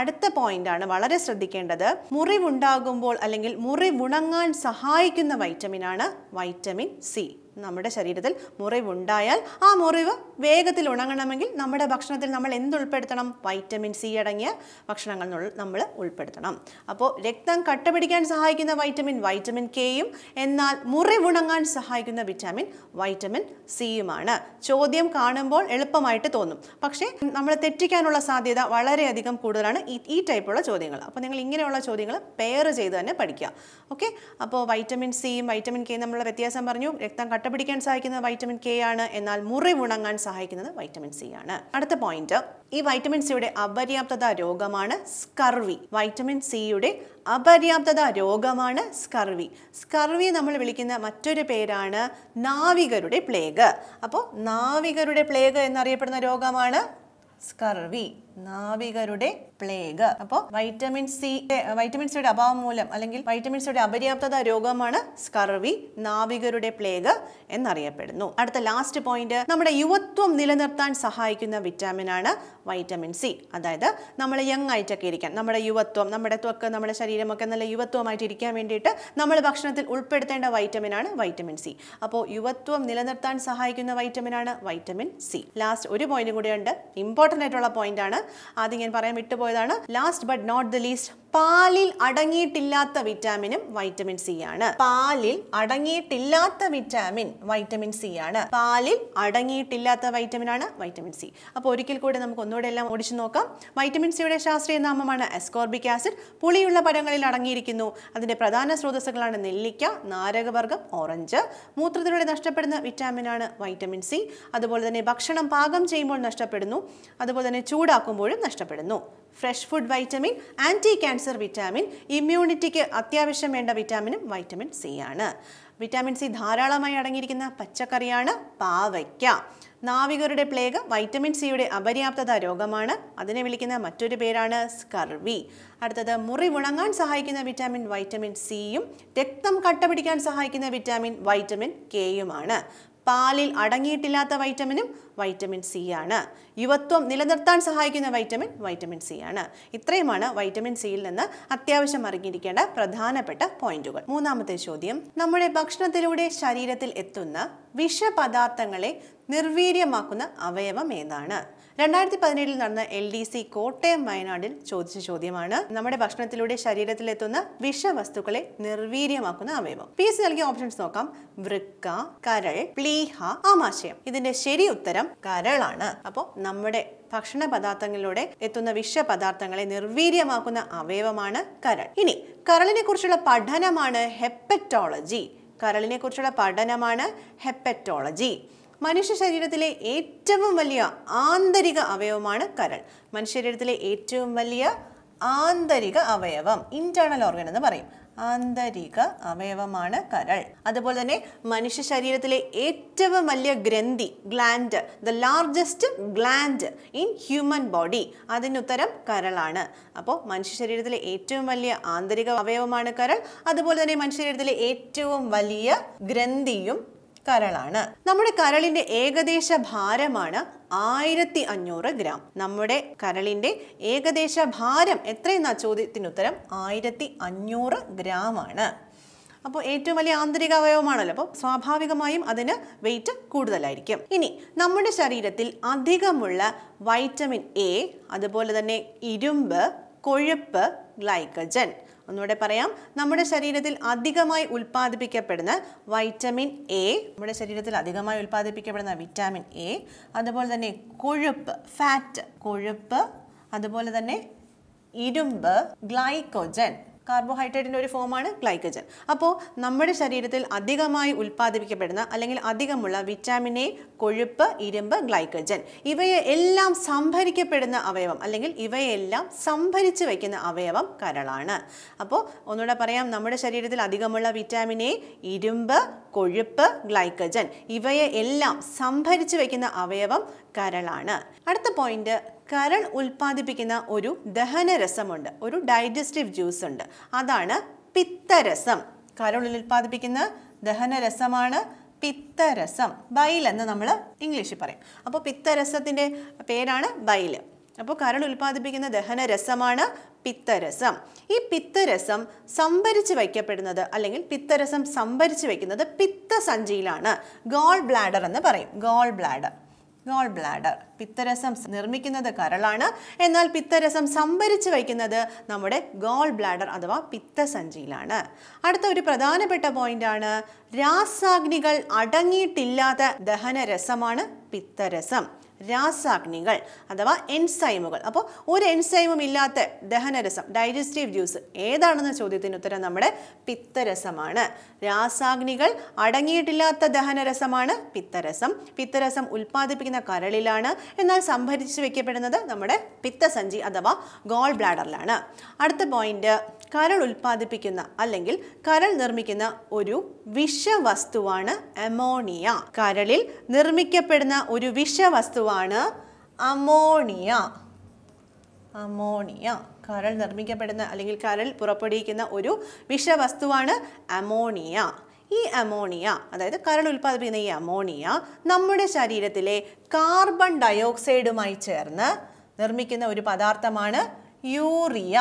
അടുത്ത പോയിന്റ് ആണ് വളരെ ശ്രദ്ധിക്കേണ്ടത് മുറിവുണ്ടാകുമ്പോൾ അല്ലെങ്കിൽ മുറിവുണങ്ങാൻ സഹായിക്കുന്ന വൈറ്റമിനാണ് വൈറ്റമിൻ സി നമ്മുടെ ശരീരത്തിൽ മുറിവുണ്ടായാൽ ആ മുറിവ് വേഗത്തിൽ ഉണങ്ങണമെങ്കിൽ നമ്മുടെ ഭക്ഷണത്തിൽ നമ്മൾ എന്തുൾപ്പെടുത്തണം വൈറ്റമിൻ സി അടങ്ങിയ ഭക്ഷണങ്ങൾ നമ്മൾ ഉൾപ്പെടുത്തണം അപ്പോൾ രക്തം കട്ട പിടിക്കാൻ സഹായിക്കുന്ന വൈറ്റമിൻ വൈറ്റമിൻ കെയും എന്നാൽ മുറിവുണങ്ങാൻ സഹായിക്കുന്ന വിറ്റാമിൻ വൈറ്റമിൻ സിയുമാണ് ചോദ്യം കാണുമ്പോൾ എളുപ്പമായിട്ട് തോന്നും പക്ഷേ നമ്മൾ തെറ്റിക്കാനുള്ള സാധ്യത വളരെയധികം കൂടുതലാണ് ഈ ടൈപ്പുള്ള ചോദ്യങ്ങൾ അപ്പോൾ നിങ്ങൾ ഇങ്ങനെയുള്ള ചോദ്യങ്ങൾ പെയർ ചെയ്ത് തന്നെ പഠിക്കുക ഓക്കെ അപ്പോൾ വൈറ്റമിൻ സിയും വൈറ്റമിൻ കെയും നമ്മളുടെ വ്യത്യാസം പറഞ്ഞു രക്തം കട്ട കട്ടപിടിക്കാൻ സഹായിക്കുന്നത് വൈറ്റമിൻ കെ ആണ് എന്നാൽ മുറിവുണങ്ങാൻ സഹായിക്കുന്നത് വൈറ്റമിൻ സി ആണ് അടുത്ത പോയിന്റ് ഈ വൈറ്റമിൻ സിയുടെ അപര്യാപ്തത രോഗമാണ് സ്കർവി വൈറ്റമിൻ സിയുടെ അപര്യാപ്തത രോഗമാണ് സ്കർവി സ്കർവി നമ്മൾ വിളിക്കുന്ന മറ്റൊരു പേരാണ് നാവികരുടെ പ്ലേഗ് അപ്പോൾ നാവികരുടെ പ്ലേഗ് എന്നറിയപ്പെടുന്ന രോഗമാണ് സ്കർവി നാവികരുടെ പ്ലേഗ് അപ്പോ വൈറ്റമിൻ സി വൈറ്റമിൻ സിയുടെ അഭാവം മൂലം അല്ലെങ്കിൽ വൈറ്റമിൻ സിയുടെ അപര്യാപ്തത രോഗമാണ് സ്കർവി നാവികരുടെ പ്ലേഗ് എന്നറിയപ്പെടുന്നു അടുത്ത ലാസ്റ്റ് പോയിന്റ് നമ്മുടെ യുവത്വം നിലനിർത്താൻ സഹായിക്കുന്ന വിറ്റാമിനാണ് വൈറ്റമിൻ സി അതായത് നമ്മൾ യങ് ആയിട്ടൊക്കെ ഇരിക്കാൻ നമ്മുടെ യുവത്വം നമ്മുടെ ത്വക്ക് നമ്മുടെ ശരീരമൊക്കെ നല്ല യുവത്വമായിട്ട് ഇരിക്കാൻ വേണ്ടിയിട്ട് നമ്മൾ ഭക്ഷണത്തിൽ ഉൾപ്പെടുത്തേണ്ട വൈറ്റമിനാണ് വൈറ്റമിൻ സി അപ്പോൾ യുവത്വം നിലനിർത്താൻ സഹായിക്കുന്ന വൈറ്റമിനാണ് വൈറ്റമിൻ സി ലാസ്റ്റ് ഒരു പോയിന്റ് ഉണ്ട് ഇമ്പോർട്ടൻ്റ് ആയിട്ടുള്ള പോയിന്റാണ് ആദ്യം ഞാൻ പറയാൻ വിട്ടുപോയതാണ് last but not the least പാലിൽ അടങ്ങിയിട്ടില്ലാത്ത വിറ്റാമിനും വൈറ്റമിൻ സി ആണ് പാലിൽ അടങ്ങിയിട്ടില്ലാത്ത വിറ്റാമിൻ വൈറ്റമിൻ സി ആണ് പാലിൽ അടങ്ങിയിട്ടില്ലാത്ത വൈറ്റമിൻ ആണ് വൈറ്റമിൻ സി അപ്പോൾ ഒരിക്കൽ കൂടി നമുക്ക് ഒന്നുകൂടെ എല്ലാം ഓടിച്ചു നോക്കാം വൈറ്റമിൻ സിയുടെ ശാസ്ത്രീയ നാമമാണ് എസ്കോർബിക് ആസിഡ് പുളിയുള്ള പഴങ്ങളിൽ അടങ്ങിയിരിക്കുന്നു അതിന്റെ പ്രധാന സ്രോതസ്സുകളാണ് നെല്ലിക്ക നാരകവർഗം ഓറഞ്ച് മൂത്രത്തിലൂടെ നഷ്ടപ്പെടുന്ന വിറ്റാമിൻ ആണ് വൈറ്റമിൻ സി അതുപോലെ തന്നെ ഭക്ഷണം പാകം ചെയ്യുമ്പോൾ നഷ്ടപ്പെടുന്നു അതുപോലെ തന്നെ ചൂടാക്കുമ്പോഴും നഷ്ടപ്പെടുന്നു fresh food vitamin anti cancer vitamin ഇമ്മ്യൂണിറ്റിക്ക് അത്യാവശ്യം വേണ്ട വിറ്റാമിനും വൈറ്റമിൻ സി ആണ് വിറ്റാമിൻ സി ധാരാളമായി അടങ്ങിയിരിക്കുന്ന പച്ചക്കറിയാണ് പാവയ്ക്ക നാവികരുടെ പ്ലേഗ് വൈറ്റമിൻ സിയുടെ അപര്യാപ്തത രോഗമാണ് അതിനെ വിളിക്കുന്ന മറ്റൊരു പേരാണ് സ്കർവി അടുത്തത് മുറി ഉണങ്ങാൻ സഹായിക്കുന്ന വിറ്റാമിൻ വൈറ്റമിൻ സിയും രക്തം കട്ട പിടിക്കാൻ സഹായിക്കുന്ന വിറ്റാമിൻ വൈറ്റമിൻ കെയുമാണ് പാലിൽ അടങ്ങിയിട്ടില്ലാത്ത വൈറ്റമിനും വൈറ്റമിൻ സി ആണ് യുവത്വം നിലനിർത്താൻ സഹായിക്കുന്ന വൈറ്റമിൻ വൈറ്റമിൻ സി ആണ് ഇത്രയുമാണ് വൈറ്റമിൻ സിയിൽ നിന്ന് അത്യാവശ്യം അറിഞ്ഞിരിക്കേണ്ട പ്രധാനപ്പെട്ട പോയിന്റുകൾ മൂന്നാമത്തെ ചോദ്യം നമ്മുടെ ഭക്ഷണത്തിലൂടെ ശരീരത്തിൽ എത്തുന്ന വിഷപദാർത്ഥങ്ങളെ നിർവീര്യമാക്കുന്ന അവയവം ഏതാണ് രണ്ടായിരത്തി പതിനേഴിൽ നടന്ന എൽ ഡി സി കോട്ടയം വയനാടിൽ ചോദിച്ച ചോദ്യമാണ് നമ്മുടെ ഭക്ഷണത്തിലൂടെ ശരീരത്തിലെത്തുന്ന വിഷവസ്തുക്കളെ നിർവീര്യമാക്കുന്ന അവയവം പി എസ് നൽകിയ ഓപ്ഷൻസ് നോക്കാം വൃക്ക കരൾ പ്ലീഹ ആമാശയം ഇതിന്റെ ശരി ഉത്തരം കരളാണ് അപ്പോൾ നമ്മുടെ ഭക്ഷണ പദാർത്ഥങ്ങളിലൂടെ എത്തുന്ന വിഷപദാർത്ഥങ്ങളെ നിർവീര്യമാക്കുന്ന അവയവമാണ് കരൾ ഇനി കരളിനെ കുറിച്ചുള്ള പഠനമാണ് ഹെപ്പറ്റോളജി കരളിനെ കുറിച്ചുള്ള പഠനമാണ് ഹെപ്പറ്റോളജി മനുഷ്യ ശരീരത്തിലെ ഏറ്റവും വലിയ ആന്തരിക അവയവമാണ് കരൾ മനുഷ്യ ശരീരത്തിലെ ഏറ്റവും വലിയ ആന്തരിക അവയവം ഇന്റേണൽ ഓർഗൻ എന്ന് പറയും ആന്തരിക അവയവമാണ് കരൾ അതുപോലെ തന്നെ മനുഷ്യ ശരീരത്തിലെ ഏറ്റവും വലിയ ഗ്രന്ഥി gland the largest gland in human body അതിനുത്തരം കരളാണ് അപ്പോൾ മനുഷ്യ ശരീരത്തിലെ ഏറ്റവും വലിയ ആന്തരിക അവയവമാണ് കരൾ അതുപോലെ തന്നെ മനുഷ്യ ശരീരത്തിലെ ഏറ്റവും വലിയ ഗ്രന്ഥിയും കരളാണ് നമ്മുടെ കരളിന്റെ ഏകദേശ ഭാരമാണ് ആയിരത്തി അഞ്ഞൂറ് ഗ്രാം നമ്മുടെ കരളിന്റെ ഏകദേശ ഭാരം എത്രയെന്ന ഉത്തരം ആയിരത്തി അഞ്ഞൂറ് ഗ്രാം ആണ് അപ്പോൾ ഏറ്റവും വലിയ ആന്തരിക അവയവമാണല്ലോ അപ്പോൾ സ്വാഭാവികമായും അതിന് വെയിറ്റ് കൂടുതലായിരിക്കും ഇനി നമ്മുടെ ശരീരത്തിൽ അധികമുള്ള വൈറ്റമിൻ എ അതുപോലെ തന്നെ ഇരുമ്പ് കൊഴുപ്പ് ഗ്ലൈക്കജൻ ഒന്നുകൂടെ പറയാം നമ്മുടെ ശരീരത്തിൽ അധികമായി ഉൽപ്പാദിപ്പിക്കപ്പെടുന്ന വൈറ്റമിൻ എ നമ്മുടെ ശരീരത്തിൽ അധികമായി ഉൽപ്പാദിപ്പിക്കപ്പെടുന്ന വിറ്റാമിൻ എ അതുപോലെ തന്നെ കൊഴുപ്പ് ഫാറ്റ് കൊഴുപ്പ് അതുപോലെ തന്നെ ഇരുമ്പ് ഗ്ലൈക്കോജൻ കാർബോഹൈഡ്രേറ്റിൻ്റെ ഒരു ഫോമാണ് ഗ്ലൈക്കജൻ അപ്പോൾ നമ്മുടെ ശരീരത്തിൽ അധികമായി ഉൽപ്പാദിപ്പിക്കപ്പെടുന്ന അല്ലെങ്കിൽ അധികമുള്ള വിറ്റാമിൻ എ കൊഴുപ്പ് ഇരുമ്പ് ഗ്ലൈക്കജൻ ഇവയെ എല്ലാം സംഭരിക്കപ്പെടുന്ന അവയവം അല്ലെങ്കിൽ ഇവയെല്ലാം സംഭരിച്ചു വയ്ക്കുന്ന അവയവം കരളാണ് അപ്പോൾ ഒന്നുകൂടെ പറയാം നമ്മുടെ ശരീരത്തിൽ അധികമുള്ള വിറ്റാമിൻ എ ഇരുമ്പ് കൊഴുപ്പ് ഗ്ലൈക്കജൻ ഇവയെ എല്ലാം സംഭരിച്ചു വയ്ക്കുന്ന അവയവം കരളാണ് അടുത്ത പോയിന്റ് കരൾ ഉൽപ്പാദിപ്പിക്കുന്ന ഒരു ദഹനരസമുണ്ട് ഒരു ഡൈജസ്റ്റീവ് ജ്യൂസ് ഉണ്ട് അതാണ് പിത്തരസം കരൾ ഉൽപ്പാദിപ്പിക്കുന്ന ദഹനരസമാണ് പിത്തരസം ബൈൽ എന്ന് നമ്മൾ ഇംഗ്ലീഷിൽ പറയും അപ്പോൾ പിത്തരസത്തിൻ്റെ പേരാണ് ബൈൽ അപ്പോൾ കരൾ ഉൽപ്പാദിപ്പിക്കുന്ന ദഹനരസമാണ് പിത്തരസം ഈ പിത്തരസം സംഭരിച്ച് വയ്ക്കപ്പെടുന്നത് അല്ലെങ്കിൽ പിത്തരസം സംഭരിച്ച് വയ്ക്കുന്നത് പിത്തസഞ്ചിയിലാണ് ഗോൾ ബ്ലാഡർ എന്ന് പറയും ഗോൾ ബ്ലാഡർ ഗോൾ ബ്ലാഡർ പിത്തരസം നിർമ്മിക്കുന്നത് കരളാണ് എന്നാൽ പിത്തരസം സംഭരിച്ചു വയ്ക്കുന്നത് നമ്മുടെ ഗോൾ ബ്ലാഡർ അഥവാ പിത്തസഞ്ചിയിലാണ് അടുത്ത ഒരു പ്രധാനപ്പെട്ട പോയിന്റാണ് രാസാഗ്നികൾ അടങ്ങിയിട്ടില്ലാത്ത ദഹനരസമാണ് പിത്തരസം രാസാഗ്നികൾ അഥവാ എൻസൈമുകൾ അപ്പോൾ ഒരു എൻസൈമും ഇല്ലാത്ത ദഹനരസം ഡൈജസ്റ്റീവ് ജ്യൂസ് ഏതാണെന്ന ചോദ്യത്തിന് ഉത്തരം നമ്മുടെ പിത്തരസമാണ് രാസാഗ്നികൾ അടങ്ങിയിട്ടില്ലാത്ത ദഹനരസമാണ് പിത്തരസം പിത്തരസം ഉൽപ്പാദിപ്പിക്കുന്ന കരളിലാണ് എന്നാൽ സംഭരിച്ചു വെക്കപ്പെടുന്നത് നമ്മുടെ പിത്തസഞ്ചി അഥവാ ഗോൾ ബ്ലാഡറിലാണ് അടുത്ത പോയിന്റ് കരൾ ഉൽപ്പാദിപ്പിക്കുന്ന അല്ലെങ്കിൽ കരൾ നിർമ്മിക്കുന്ന ഒരു വിഷവസ്തുവാണ് അമോണിയ കരളിൽ നിർമ്മിക്കപ്പെടുന്ന ഒരു വിഷവസ്തുവാണ് അമോണിയ അമോണിയ കരൾ നിർമ്മിക്കപ്പെടുന്ന അല്ലെങ്കിൽ കരൾ പുറപ്പെടുവിക്കുന്ന ഒരു വിഷവസ്തുവാണ് അമോണിയ ഈ അമോണിയ അതായത് കരൾ ഉൽപ്പാദിപ്പിക്കുന്ന ഈ അമോണിയ നമ്മുടെ ശരീരത്തിലെ കാർബൺ ഡയോക്സൈഡുമായി ചേർന്ന് നിർമ്മിക്കുന്ന ഒരു പദാർത്ഥമാണ് യൂറിയ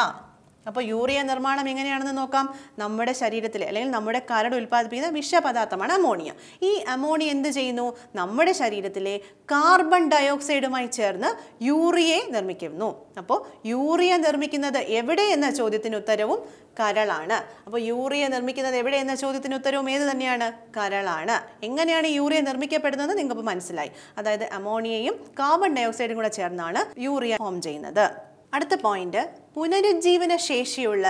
അപ്പോൾ യൂറിയ നിർമ്മാണം എങ്ങനെയാണെന്ന് നോക്കാം നമ്മുടെ ശരീരത്തിൽ അല്ലെങ്കിൽ നമ്മുടെ കരട് ഉൽപ്പാദിപ്പിക്കുന്ന വിഷപദാർത്ഥമാണ് അമോണിയ ഈ അമോണിയ എന്ത് ചെയ്യുന്നു നമ്മുടെ ശരീരത്തിലെ കാർബൺ ഡയോക്സൈഡുമായി ചേർന്ന് യൂറിയയെ നിർമ്മിക്കുന്നു അപ്പോൾ യൂറിയ നിർമ്മിക്കുന്നത് എവിടെ എന്ന ചോദ്യത്തിന് ഉത്തരവും കരളാണ് അപ്പോൾ യൂറിയ നിർമ്മിക്കുന്നത് എവിടെ എന്ന ചോദ്യത്തിന് ഉത്തരവും ഏത് തന്നെയാണ് കരളാണ് എങ്ങനെയാണ് യൂറിയ നിർമ്മിക്കപ്പെടുന്നത് നിങ്ങൾക്ക് മനസ്സിലായി അതായത് അമോണിയയും കാർബൺ ഡയോക്സൈഡും കൂടെ ചേർന്നാണ് യൂറിയ ഫോം ചെയ്യുന്നത് അടുത്ത പോയിന്റ് പുനരുജ്ജീവന ശേഷിയുള്ള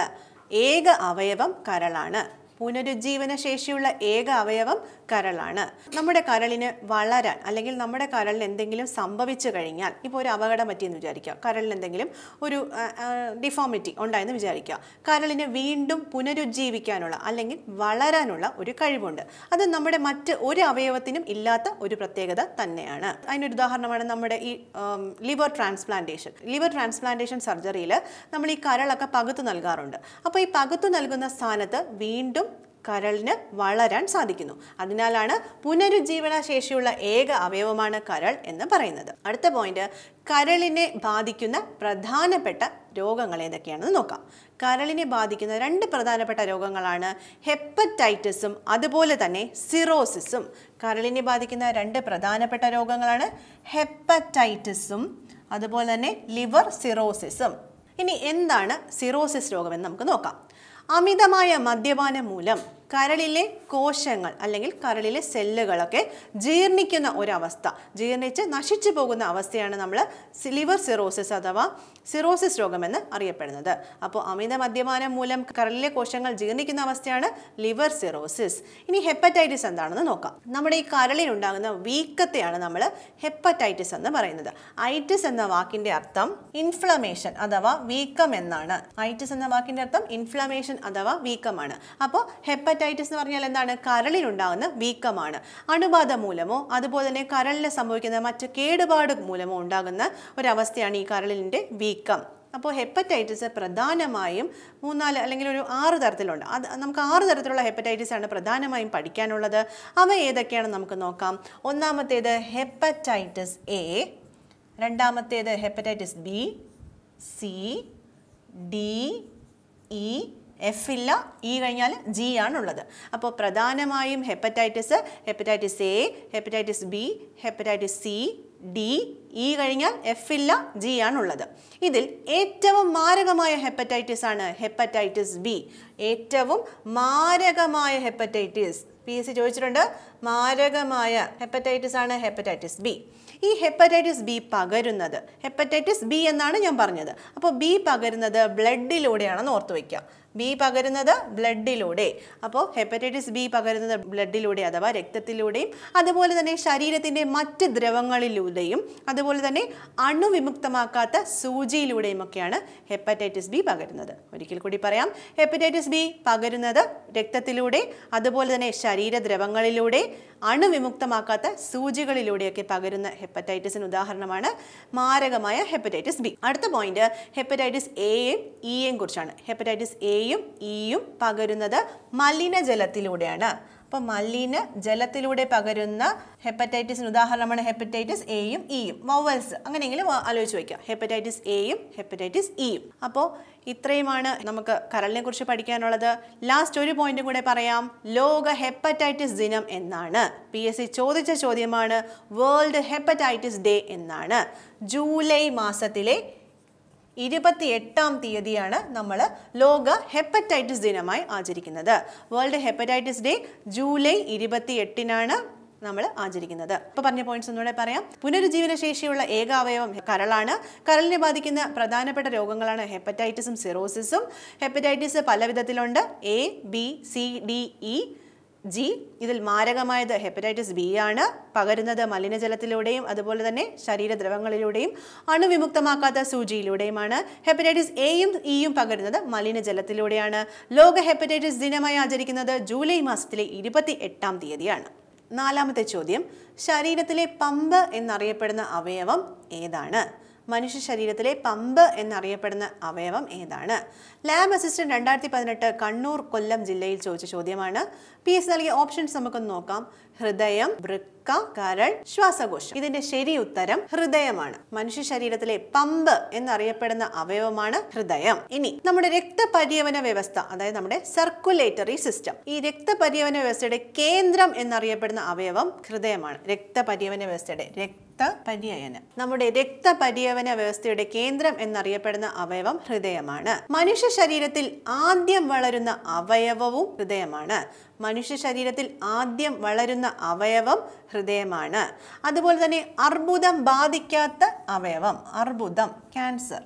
ഏക അവയവം കരളാണ് പുനരുജ്ജീവന ശേഷിയുള്ള ഏക അവയവം കരളാണ് നമ്മുടെ കരളിന് വളരാൻ അല്ലെങ്കിൽ നമ്മുടെ കരളിന് എന്തെങ്കിലും സംഭവിച്ചു കഴിഞ്ഞാൽ ഇപ്പോൾ ഒരു അപകടം പറ്റിയെന്ന് വിചാരിക്കുക കരളിന് എന്തെങ്കിലും ഒരു ഡിഫോമിറ്റി ഉണ്ടായെന്ന് വിചാരിക്കുക കരളിന് വീണ്ടും പുനരുജ്ജീവിക്കാനുള്ള അല്ലെങ്കിൽ വളരാനുള്ള ഒരു കഴിവുണ്ട് അത് നമ്മുടെ മറ്റ് ഒരു അവയവത്തിനും ഇല്ലാത്ത ഒരു പ്രത്യേകത തന്നെയാണ് അതിനൊരു ഉദാഹരണമാണ് നമ്മുടെ ഈ ലിവർ ട്രാൻസ്പ്ലാന്റേഷൻ ലിവർ ട്രാൻസ്പ്ലാന്റേഷൻ സർജറിയിൽ നമ്മൾ ഈ കരളൊക്കെ പകുത്തു നൽകാറുണ്ട് അപ്പോൾ ഈ പകുത്തു നൽകുന്ന സ്ഥാനത്ത് വീണ്ടും കരളിന് വളരാൻ സാധിക്കുന്നു അതിനാലാണ് പുനരുജ്ജീവന ശേഷിയുള്ള ഏക അവയവമാണ് കരൾ എന്ന് പറയുന്നത് അടുത്ത പോയിന്റ് കരളിനെ ബാധിക്കുന്ന പ്രധാനപ്പെട്ട രോഗങ്ങൾ ഏതൊക്കെയാണെന്ന് നോക്കാം കരളിനെ ബാധിക്കുന്ന രണ്ട് പ്രധാനപ്പെട്ട രോഗങ്ങളാണ് ഹെപ്പറ്റൈറ്റിസും അതുപോലെ തന്നെ സിറോസിസും കരളിനെ ബാധിക്കുന്ന രണ്ട് പ്രധാനപ്പെട്ട രോഗങ്ങളാണ് ഹെപ്പറ്റൈറ്റിസും അതുപോലെ തന്നെ ലിവർ സിറോസിസും ഇനി എന്താണ് സിറോസിസ് രോഗമെന്ന് നമുക്ക് നോക്കാം അമിതമായ മദ്യപാനം മൂലം കരളിലെ കോശങ്ങൾ അല്ലെങ്കിൽ കരളിലെ സെല്ലുകളൊക്കെ ജീർണിക്കുന്ന ഒരവസ്ഥ ജീർണിച്ച് നശിച്ചു പോകുന്ന അവസ്ഥയാണ് നമ്മൾ ലിവർ സിറോസിസ് അഥവാ സിറോസിസ് രോഗമെന്ന് അറിയപ്പെടുന്നത് അപ്പോൾ അമിത മദ്യപാനം മൂലം കരളിലെ കോശങ്ങൾ ജീർണിക്കുന്ന അവസ്ഥയാണ് ലിവർ സിറോസിസ് ഇനി ഹെപ്പറ്റൈറ്റിസ് എന്താണെന്ന് നോക്കാം നമ്മുടെ ഈ കരളിനുണ്ടാകുന്ന വീക്കത്തെയാണ് നമ്മൾ ഹെപ്പറ്റൈറ്റിസ് എന്ന് പറയുന്നത് ഐറ്റിസ് എന്ന വാക്കിൻ്റെ അർത്ഥം ഇൻഫ്ലമേഷൻ അഥവാ വീക്കം എന്നാണ് ഐറ്റിസ് എന്ന വാക്കിൻ്റെ അർത്ഥം ഇൻഫ്ലമേഷൻ അഥവാ വീക്കമാണ് അപ്പോൾ ഹെപ്പറ്റൈറ്റിസ് എന്ന് പറഞ്ഞാൽ എന്താണ് കരളിലുണ്ടാകുന്ന വീക്കമാണ് അണുബാധ മൂലമോ അതുപോലെ തന്നെ കരളിന് സംഭവിക്കുന്ന മറ്റ് കേടുപാട് മൂലമോ ഉണ്ടാകുന്ന ഒരവസ്ഥയാണ് ഈ കരളിൻ്റെ വീക്കം അപ്പോൾ ഹെപ്പറ്റൈറ്റിസ് പ്രധാനമായും മൂന്നാല് അല്ലെങ്കിൽ ഒരു ആറ് തരത്തിലുണ്ട് അത് നമുക്ക് ആറ് തരത്തിലുള്ള ഹെപ്പറ്റൈറ്റിസ് ആണ് പ്രധാനമായും പഠിക്കാനുള്ളത് അവ ഏതൊക്കെയാണെന്ന് നമുക്ക് നോക്കാം ഒന്നാമത്തേത് ഹെപ്പറ്റൈറ്റിസ് എ രണ്ടാമത്തേത് hepatitis B C D E F ഇല്ല ഇ e e കഴിഞ്ഞാൽ ജി ആണുള്ളത് അപ്പോൾ പ്രധാനമായും hepatitis hepatitis A hepatitis B hepatitis C D E കഴിഞ്ഞാൽ എഫ് ഇല്ല ജി ആണുള്ളത് ഇതിൽ ഏറ്റവും മാരകമായ ഹെപ്പറ്റൈറ്റിസ് ആണ് ഹെപ്പറ്റൈറ്റിസ് ബി ഏറ്റവും മാരകമായ ഹെപ്പറ്റൈറ്റിസ് പി എസ് സി ചോദിച്ചിട്ടുണ്ട് മാരകമായ ഹെപ്പറ്റൈറ്റിസ് ആണ് ഹെപ്പറ്റൈറ്റിസ് ബി ഈ ഹെപ്പറ്റൈറ്റിസ് ബി പകരുന്നത് ഹെപ്പറ്റൈറ്റിസ് ബി എന്നാണ് ഞാൻ പറഞ്ഞത് അപ്പോൾ ബി പകരുന്നത് ബ്ലഡിലൂടെയാണെന്ന് ഓർത്ത് വയ്ക്കുക ബി പകരുന്നത് ബ്ലഡിലൂടെ അപ്പോൾ ഹെപ്പറ്റൈറ്റിസ് ബി പകരുന്നത് ബ്ലഡിലൂടെ അഥവാ രക്തത്തിലൂടെയും അതുപോലെ തന്നെ ശരീരത്തിൻ്റെ മറ്റ് ദ്രവങ്ങളിലൂടെയും അതുപോലെ തന്നെ അണുവിമുക്തമാക്കാത്ത സൂചിയിലൂടെയും ഒക്കെയാണ് ഹെപ്പറ്റൈറ്റിസ് ബി പകരുന്നത് ഒരിക്കൽ കൂടി പറയാം ഹെപ്പറ്റൈറ്റിസ് ബി പകരുന്നത് രക്തത്തിലൂടെ അതുപോലെ തന്നെ ശരീരദ്രവങ്ങളിലൂടെ അണുവിമുക്തമാക്കാത്ത സൂചികളിലൂടെയൊക്കെ പകരുന്ന ഹെപ്പറ്റൈറ്റിസിന് ഉദാഹരണമാണ് മാരകമായ ഹെപ്പറ്റൈറ്റിസ് ബി അടുത്ത പോയിന്റ് ഹെപ്പറ്റൈറ്റിസ് എയും ഇയെയും കുറിച്ചാണ് ഹെപ്പറ്റൈറ്റിസ് എ എയും ഇയും പകരുന്നത് മലിനജലത്തിലൂടെയാണ് അപ്പോൾ മലിന ജലത്തിലൂടെ പകരുന്ന ഹെപ്പറ്റൈറ്റിസിന് ഉദാഹരണമാണ് ഹെപ്പറ്റൈറ്റിസ് എയും ഇയും വവൽസ് അങ്ങനെയെങ്കിലും ആലോചിച്ച് വയ്ക്കാം ഹെപ്പറ്റൈറ്റിസ് എയും ഹെപ്പറ്റൈറ്റിസ് ഇയും അപ്പോൾ ഇത്രയുമാണ് നമുക്ക് കരളിനെ കുറിച്ച് പഠിക്കാനുള്ളത് ലാസ്റ്റ് ഒരു പോയിന്റും കൂടെ പറയാം ലോക ഹെപ്പറ്റൈറ്റിസ് ദിനം എന്നാണ് പി എസ് സി ചോദിച്ച ചോദ്യമാണ് വേൾഡ് ഹെപ്പറ്റൈറ്റിസ് ഡേ എന്നാണ് ജൂലൈ മാസത്തിലെ ഇരുപത്തിയെട്ടാം തീയതിയാണ് നമ്മൾ ലോക ഹെപ്പറ്റൈറ്റിസ് ദിനമായി ആചരിക്കുന്നത് വേൾഡ് ഹെപ്പറ്റൈറ്റിസ് ഡേ ജൂലൈ ഇരുപത്തിയെട്ടിനാണ് നമ്മൾ ആചരിക്കുന്നത് ഇപ്പൊ പറഞ്ഞ പോയിന്റ്സ് ഒന്നുകൂടെ പറയാം പുനരുജ്ജീവന ശേഷിയുള്ള ഏക അവയവം കരളാണ് കരളിനെ ബാധിക്കുന്ന പ്രധാനപ്പെട്ട രോഗങ്ങളാണ് ഹെപ്പറ്റൈറ്റിസും സിറോസിസും ഹെപ്പറ്റൈറ്റിസ് പല വിധത്തിലുണ്ട് A B C D E e, G ഇതിൽ മാരകമായത് ഹെപ്പറ്റൈറ്റിസ് ബി ആണ് പകരുന്നത് മലിനജലത്തിലൂടെയും അതുപോലെ തന്നെ ശരീരദ്രവങ്ങളിലൂടെയും അണുവിമുക്തമാക്കാത്ത സൂചിയിലൂടെയുമാണ് ഹെപ്പറ്റൈറ്റിസ് എയും ഇയും e പകരുന്നത് മലിനജലത്തിലൂടെയാണ് ലോക ഹെപ്പറ്റൈറ്റിസ് ദിനമായി ആചരിക്കുന്നത് ജൂലൈ മാസത്തിലെ ഇരുപത്തി എട്ടാം തീയതിയാണ് നാലാമത്തെ ചോദ്യം ശരീരത്തിലെ പമ്പ് എന്നറിയപ്പെടുന്ന അവയവം ഏതാണ് മനുഷ്യ ശരീരത്തിലെ പമ്പ് എന്നറിയപ്പെടുന്ന അവയവം ഏതാണ് ലാബ് അസിസ്റ്റന്റ് രണ്ടായിരത്തി പതിനെട്ട് കണ്ണൂർ കൊല്ലം ജില്ലയിൽ ചോദിച്ച ചോദ്യമാണ് പി എസ് നൽകിയ ഓപ്ഷൻസ് നമുക്കൊന്ന് നോക്കാം ഹൃദയം വൃക്ക ക കരൾ ശ്വാസകോശം ഇതിന്റെ ശരി ഉത്തരം ഹൃദയമാണ് മനുഷ്യ ശരീരത്തിലെ പമ്പ് എന്നറിയപ്പെടുന്ന അവയവമാണ് ഹൃദയം ഇനി നമ്മുടെ രക്തപര്യവന വ്യവസ്ഥ അതായത് നമ്മുടെ സർക്കുലേറ്ററി സിസ്റ്റം ഈ രക്തപര്യവന വ്യവസ്ഥയുടെ കേന്ദ്രം എന്നറിയപ്പെടുന്ന അവയവം ഹൃദയമാണ് രക്തപര്യവന വ്യവസ്ഥയുടെ രക്തപര്യവന നമ്മുടെ രക്തപര്യവന വ്യവസ്ഥയുടെ കേന്ദ്രം എന്നറിയപ്പെടുന്ന അവയവം ഹൃദയമാണ് മനുഷ്യ ശരീരത്തിൽ ആദ്യം വളരുന്ന അവയവവും ഹൃദയമാണ് മനുഷ്യ ശരീരത്തിൽ ആദ്യം വളരുന്ന അവയവം ഹൃദയമാണ് അതുപോലെ തന്നെ അർബുദം ബാധിക്കാത്ത അവയവം അർബുദം ക്യാൻസർ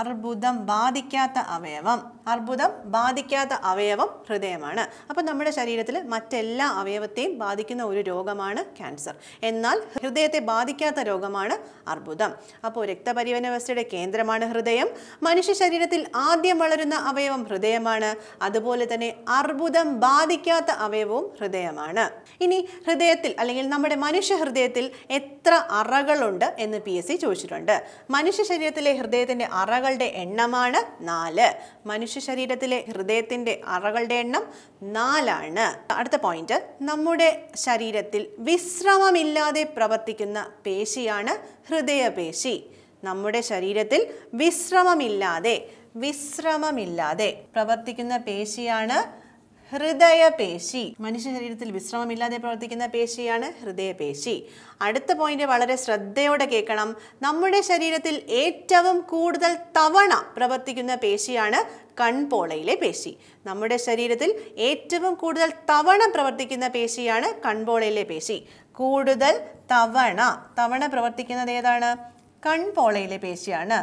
അർബുദം ബാധിക്കാത്ത അവയവം അർബുദം ബാധിക്കാത്ത അവയവം ഹൃദയമാണ് അപ്പോൾ നമ്മുടെ ശരീരത്തിൽ മറ്റെല്ലാ അവയവത്തെയും ബാധിക്കുന്ന ഒരു രോഗമാണ് ക്യാൻസർ എന്നാൽ ഹൃദയത്തെ ബാധിക്കാത്ത രോഗമാണ് അർബുദം അപ്പോൾ രക്തപരിവഹന വ്യവസ്ഥയുടെ കേന്ദ്രമാണ് ഹൃദയം മനുഷ്യ ശരീരത്തിൽ ആദ്യം വളരുന്ന അവയവം ഹൃദയമാണ് അതുപോലെ തന്നെ അർബുദം ബാധിക്കാത്ത അവയവവും ഹൃദയമാണ് ഇനി ഹൃദയത്തിൽ അല്ലെങ്കിൽ നമ്മുടെ മനുഷ്യ ഹൃദയത്തിൽ എത്ര അറകളുണ്ട് എന്ന് പി എസ് സി ചോദിച്ചിട്ടുണ്ട് മനുഷ്യ ശരീരത്തിലെ ഹൃദയത്തിൻ്റെ അറകളുടെ എണ്ണമാണ് നാല് മനുഷ്യ മനുഷ്യ ശരീരത്തിലെ ഹൃദയത്തിൻ്റെ അറകളുടെ എണ്ണം നാലാണ് അടുത്ത പോയിന്റ് നമ്മുടെ ശരീരത്തിൽ വിശ്രമമില്ലാതെ പ്രവർത്തിക്കുന്ന പേശിയാണ് ഹൃദയപേശി നമ്മുടെ ശരീരത്തിൽ വിശ്രമമില്ലാതെ വിശ്രമമില്ലാതെ പ്രവർത്തിക്കുന്ന പേശിയാണ് ഹൃദയപേശി മനുഷ്യ ശരീരത്തിൽ വിശ്രമമില്ലാതെ പ്രവർത്തിക്കുന്ന പേശിയാണ് ഹൃദയപേശി അടുത്ത പോയിന്റ് വളരെ ശ്രദ്ധയോടെ കേൾക്കണം നമ്മുടെ ശരീരത്തിൽ ഏറ്റവും കൂടുതൽ തവണ പ്രവർത്തിക്കുന്ന പേശിയാണ് കൺപോളയിലെ പേശി നമ്മുടെ ശരീരത്തിൽ ഏറ്റവും കൂടുതൽ തവണ പ്രവർത്തിക്കുന്ന പേശിയാണ് കൺപോളയിലെ പേശി കൂടുതൽ തവണ തവണ പ്രവർത്തിക്കുന്നത് ഏതാണ് കൺപോളയിലെ പേശിയാണ്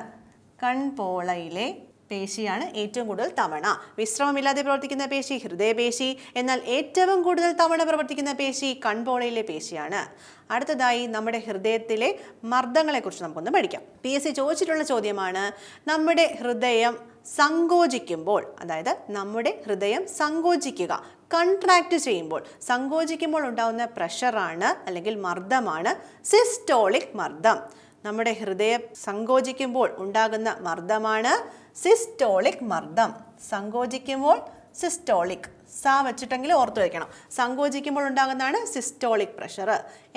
കൺപോളയിലെ പേശിയാണ് ഏറ്റവും കൂടുതൽ തവണ വിശ്രമമില്ലാതെ പ്രവർത്തിക്കുന്ന പേശി ഹൃദയപേശി എന്നാൽ ഏറ്റവും കൂടുതൽ തവണ പ്രവർത്തിക്കുന്ന പേശി കൺപോളയിലെ പേശിയാണ് അടുത്തതായി നമ്മുടെ ഹൃദയത്തിലെ മർദ്ദങ്ങളെക്കുറിച്ച് നമുക്കൊന്ന് പഠിക്കാം പി എസ് സി ചോദിച്ചിട്ടുള്ള ചോദ്യമാണ് നമ്മുടെ ഹൃദയം സങ്കോചിക്കുമ്പോൾ അതായത് നമ്മുടെ ഹൃദയം സങ്കോചിക്കുക കൺട്രാക്ട് ചെയ്യുമ്പോൾ സങ്കോചിക്കുമ്പോൾ ഉണ്ടാകുന്ന പ്രഷറാണ് അല്ലെങ്കിൽ മർദ്ദമാണ് സിസ്റ്റോളിക് മർദ്ദം നമ്മുടെ ഹൃദയം സങ്കോചിക്കുമ്പോൾ ഉണ്ടാകുന്ന മർദ്ദമാണ് സിസ്റ്റോളിക് മർദ്ദം സങ്കോചിക്കുമ്പോൾ സിസ്റ്റോളിക് സ വെച്ചിട്ടെങ്കിൽ ഓർത്തു വയ്ക്കണം സങ്കോചിക്കുമ്പോൾ ഉണ്ടാകുന്നതാണ് സിസ്റ്റോളിക് പ്രഷർ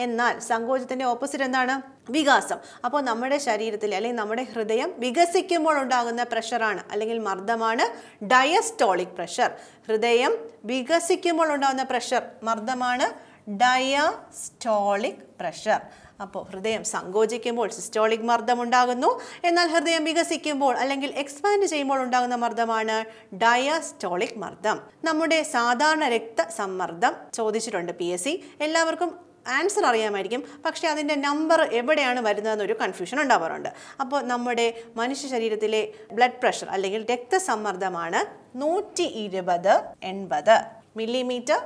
എന്നാൽ സങ്കോചത്തിൻ്റെ ഓപ്പോസിറ്റ് എന്താണ് വികാസം അപ്പോൾ നമ്മുടെ ശരീരത്തിൽ അല്ലെങ്കിൽ നമ്മുടെ ഹൃദയം വികസിക്കുമ്പോൾ ഉണ്ടാകുന്ന പ്രഷറാണ് അല്ലെങ്കിൽ മർദ്ദമാണ് ഡയസ്റ്റോളിക് പ്രഷർ ഹൃദയം വികസിക്കുമ്പോൾ ഉണ്ടാകുന്ന പ്രഷർ മർദ്ദമാണ് ഡയാസ്റ്റോളിക് പ്രഷർ അപ്പോൾ ഹൃദയം സങ്കോചിക്കുമ്പോൾ സിസ്റ്റോളിക് മർദ്ദം ഉണ്ടാകുന്നു എന്നാൽ ഹൃദയം വികസിക്കുമ്പോൾ അല്ലെങ്കിൽ എക്സ്പാൻഡ് ചെയ്യുമ്പോൾ ഉണ്ടാകുന്ന മർദ്ദമാണ് ഡയാസ്റ്റോളിക് മർദ്ദം നമ്മുടെ സാധാരണ രക്തസമ്മർദ്ദം ചോദിച്ചിട്ടുണ്ട് പി എസ് സി എല്ലാവർക്കും ആൻസർ അറിയാമായിരിക്കും പക്ഷേ അതിൻ്റെ നമ്പർ എവിടെയാണ് വരുന്നതെന്നൊരു കൺഫ്യൂഷൻ ഉണ്ടാവാറുണ്ട് അപ്പോൾ നമ്മുടെ മനുഷ്യ ശരീരത്തിലെ ബ്ലഡ് പ്രഷർ അല്ലെങ്കിൽ രക്തസമ്മർദ്ദമാണ് നൂറ്റി ഇരുപത് എൺപത് മില്ലിമീറ്റർ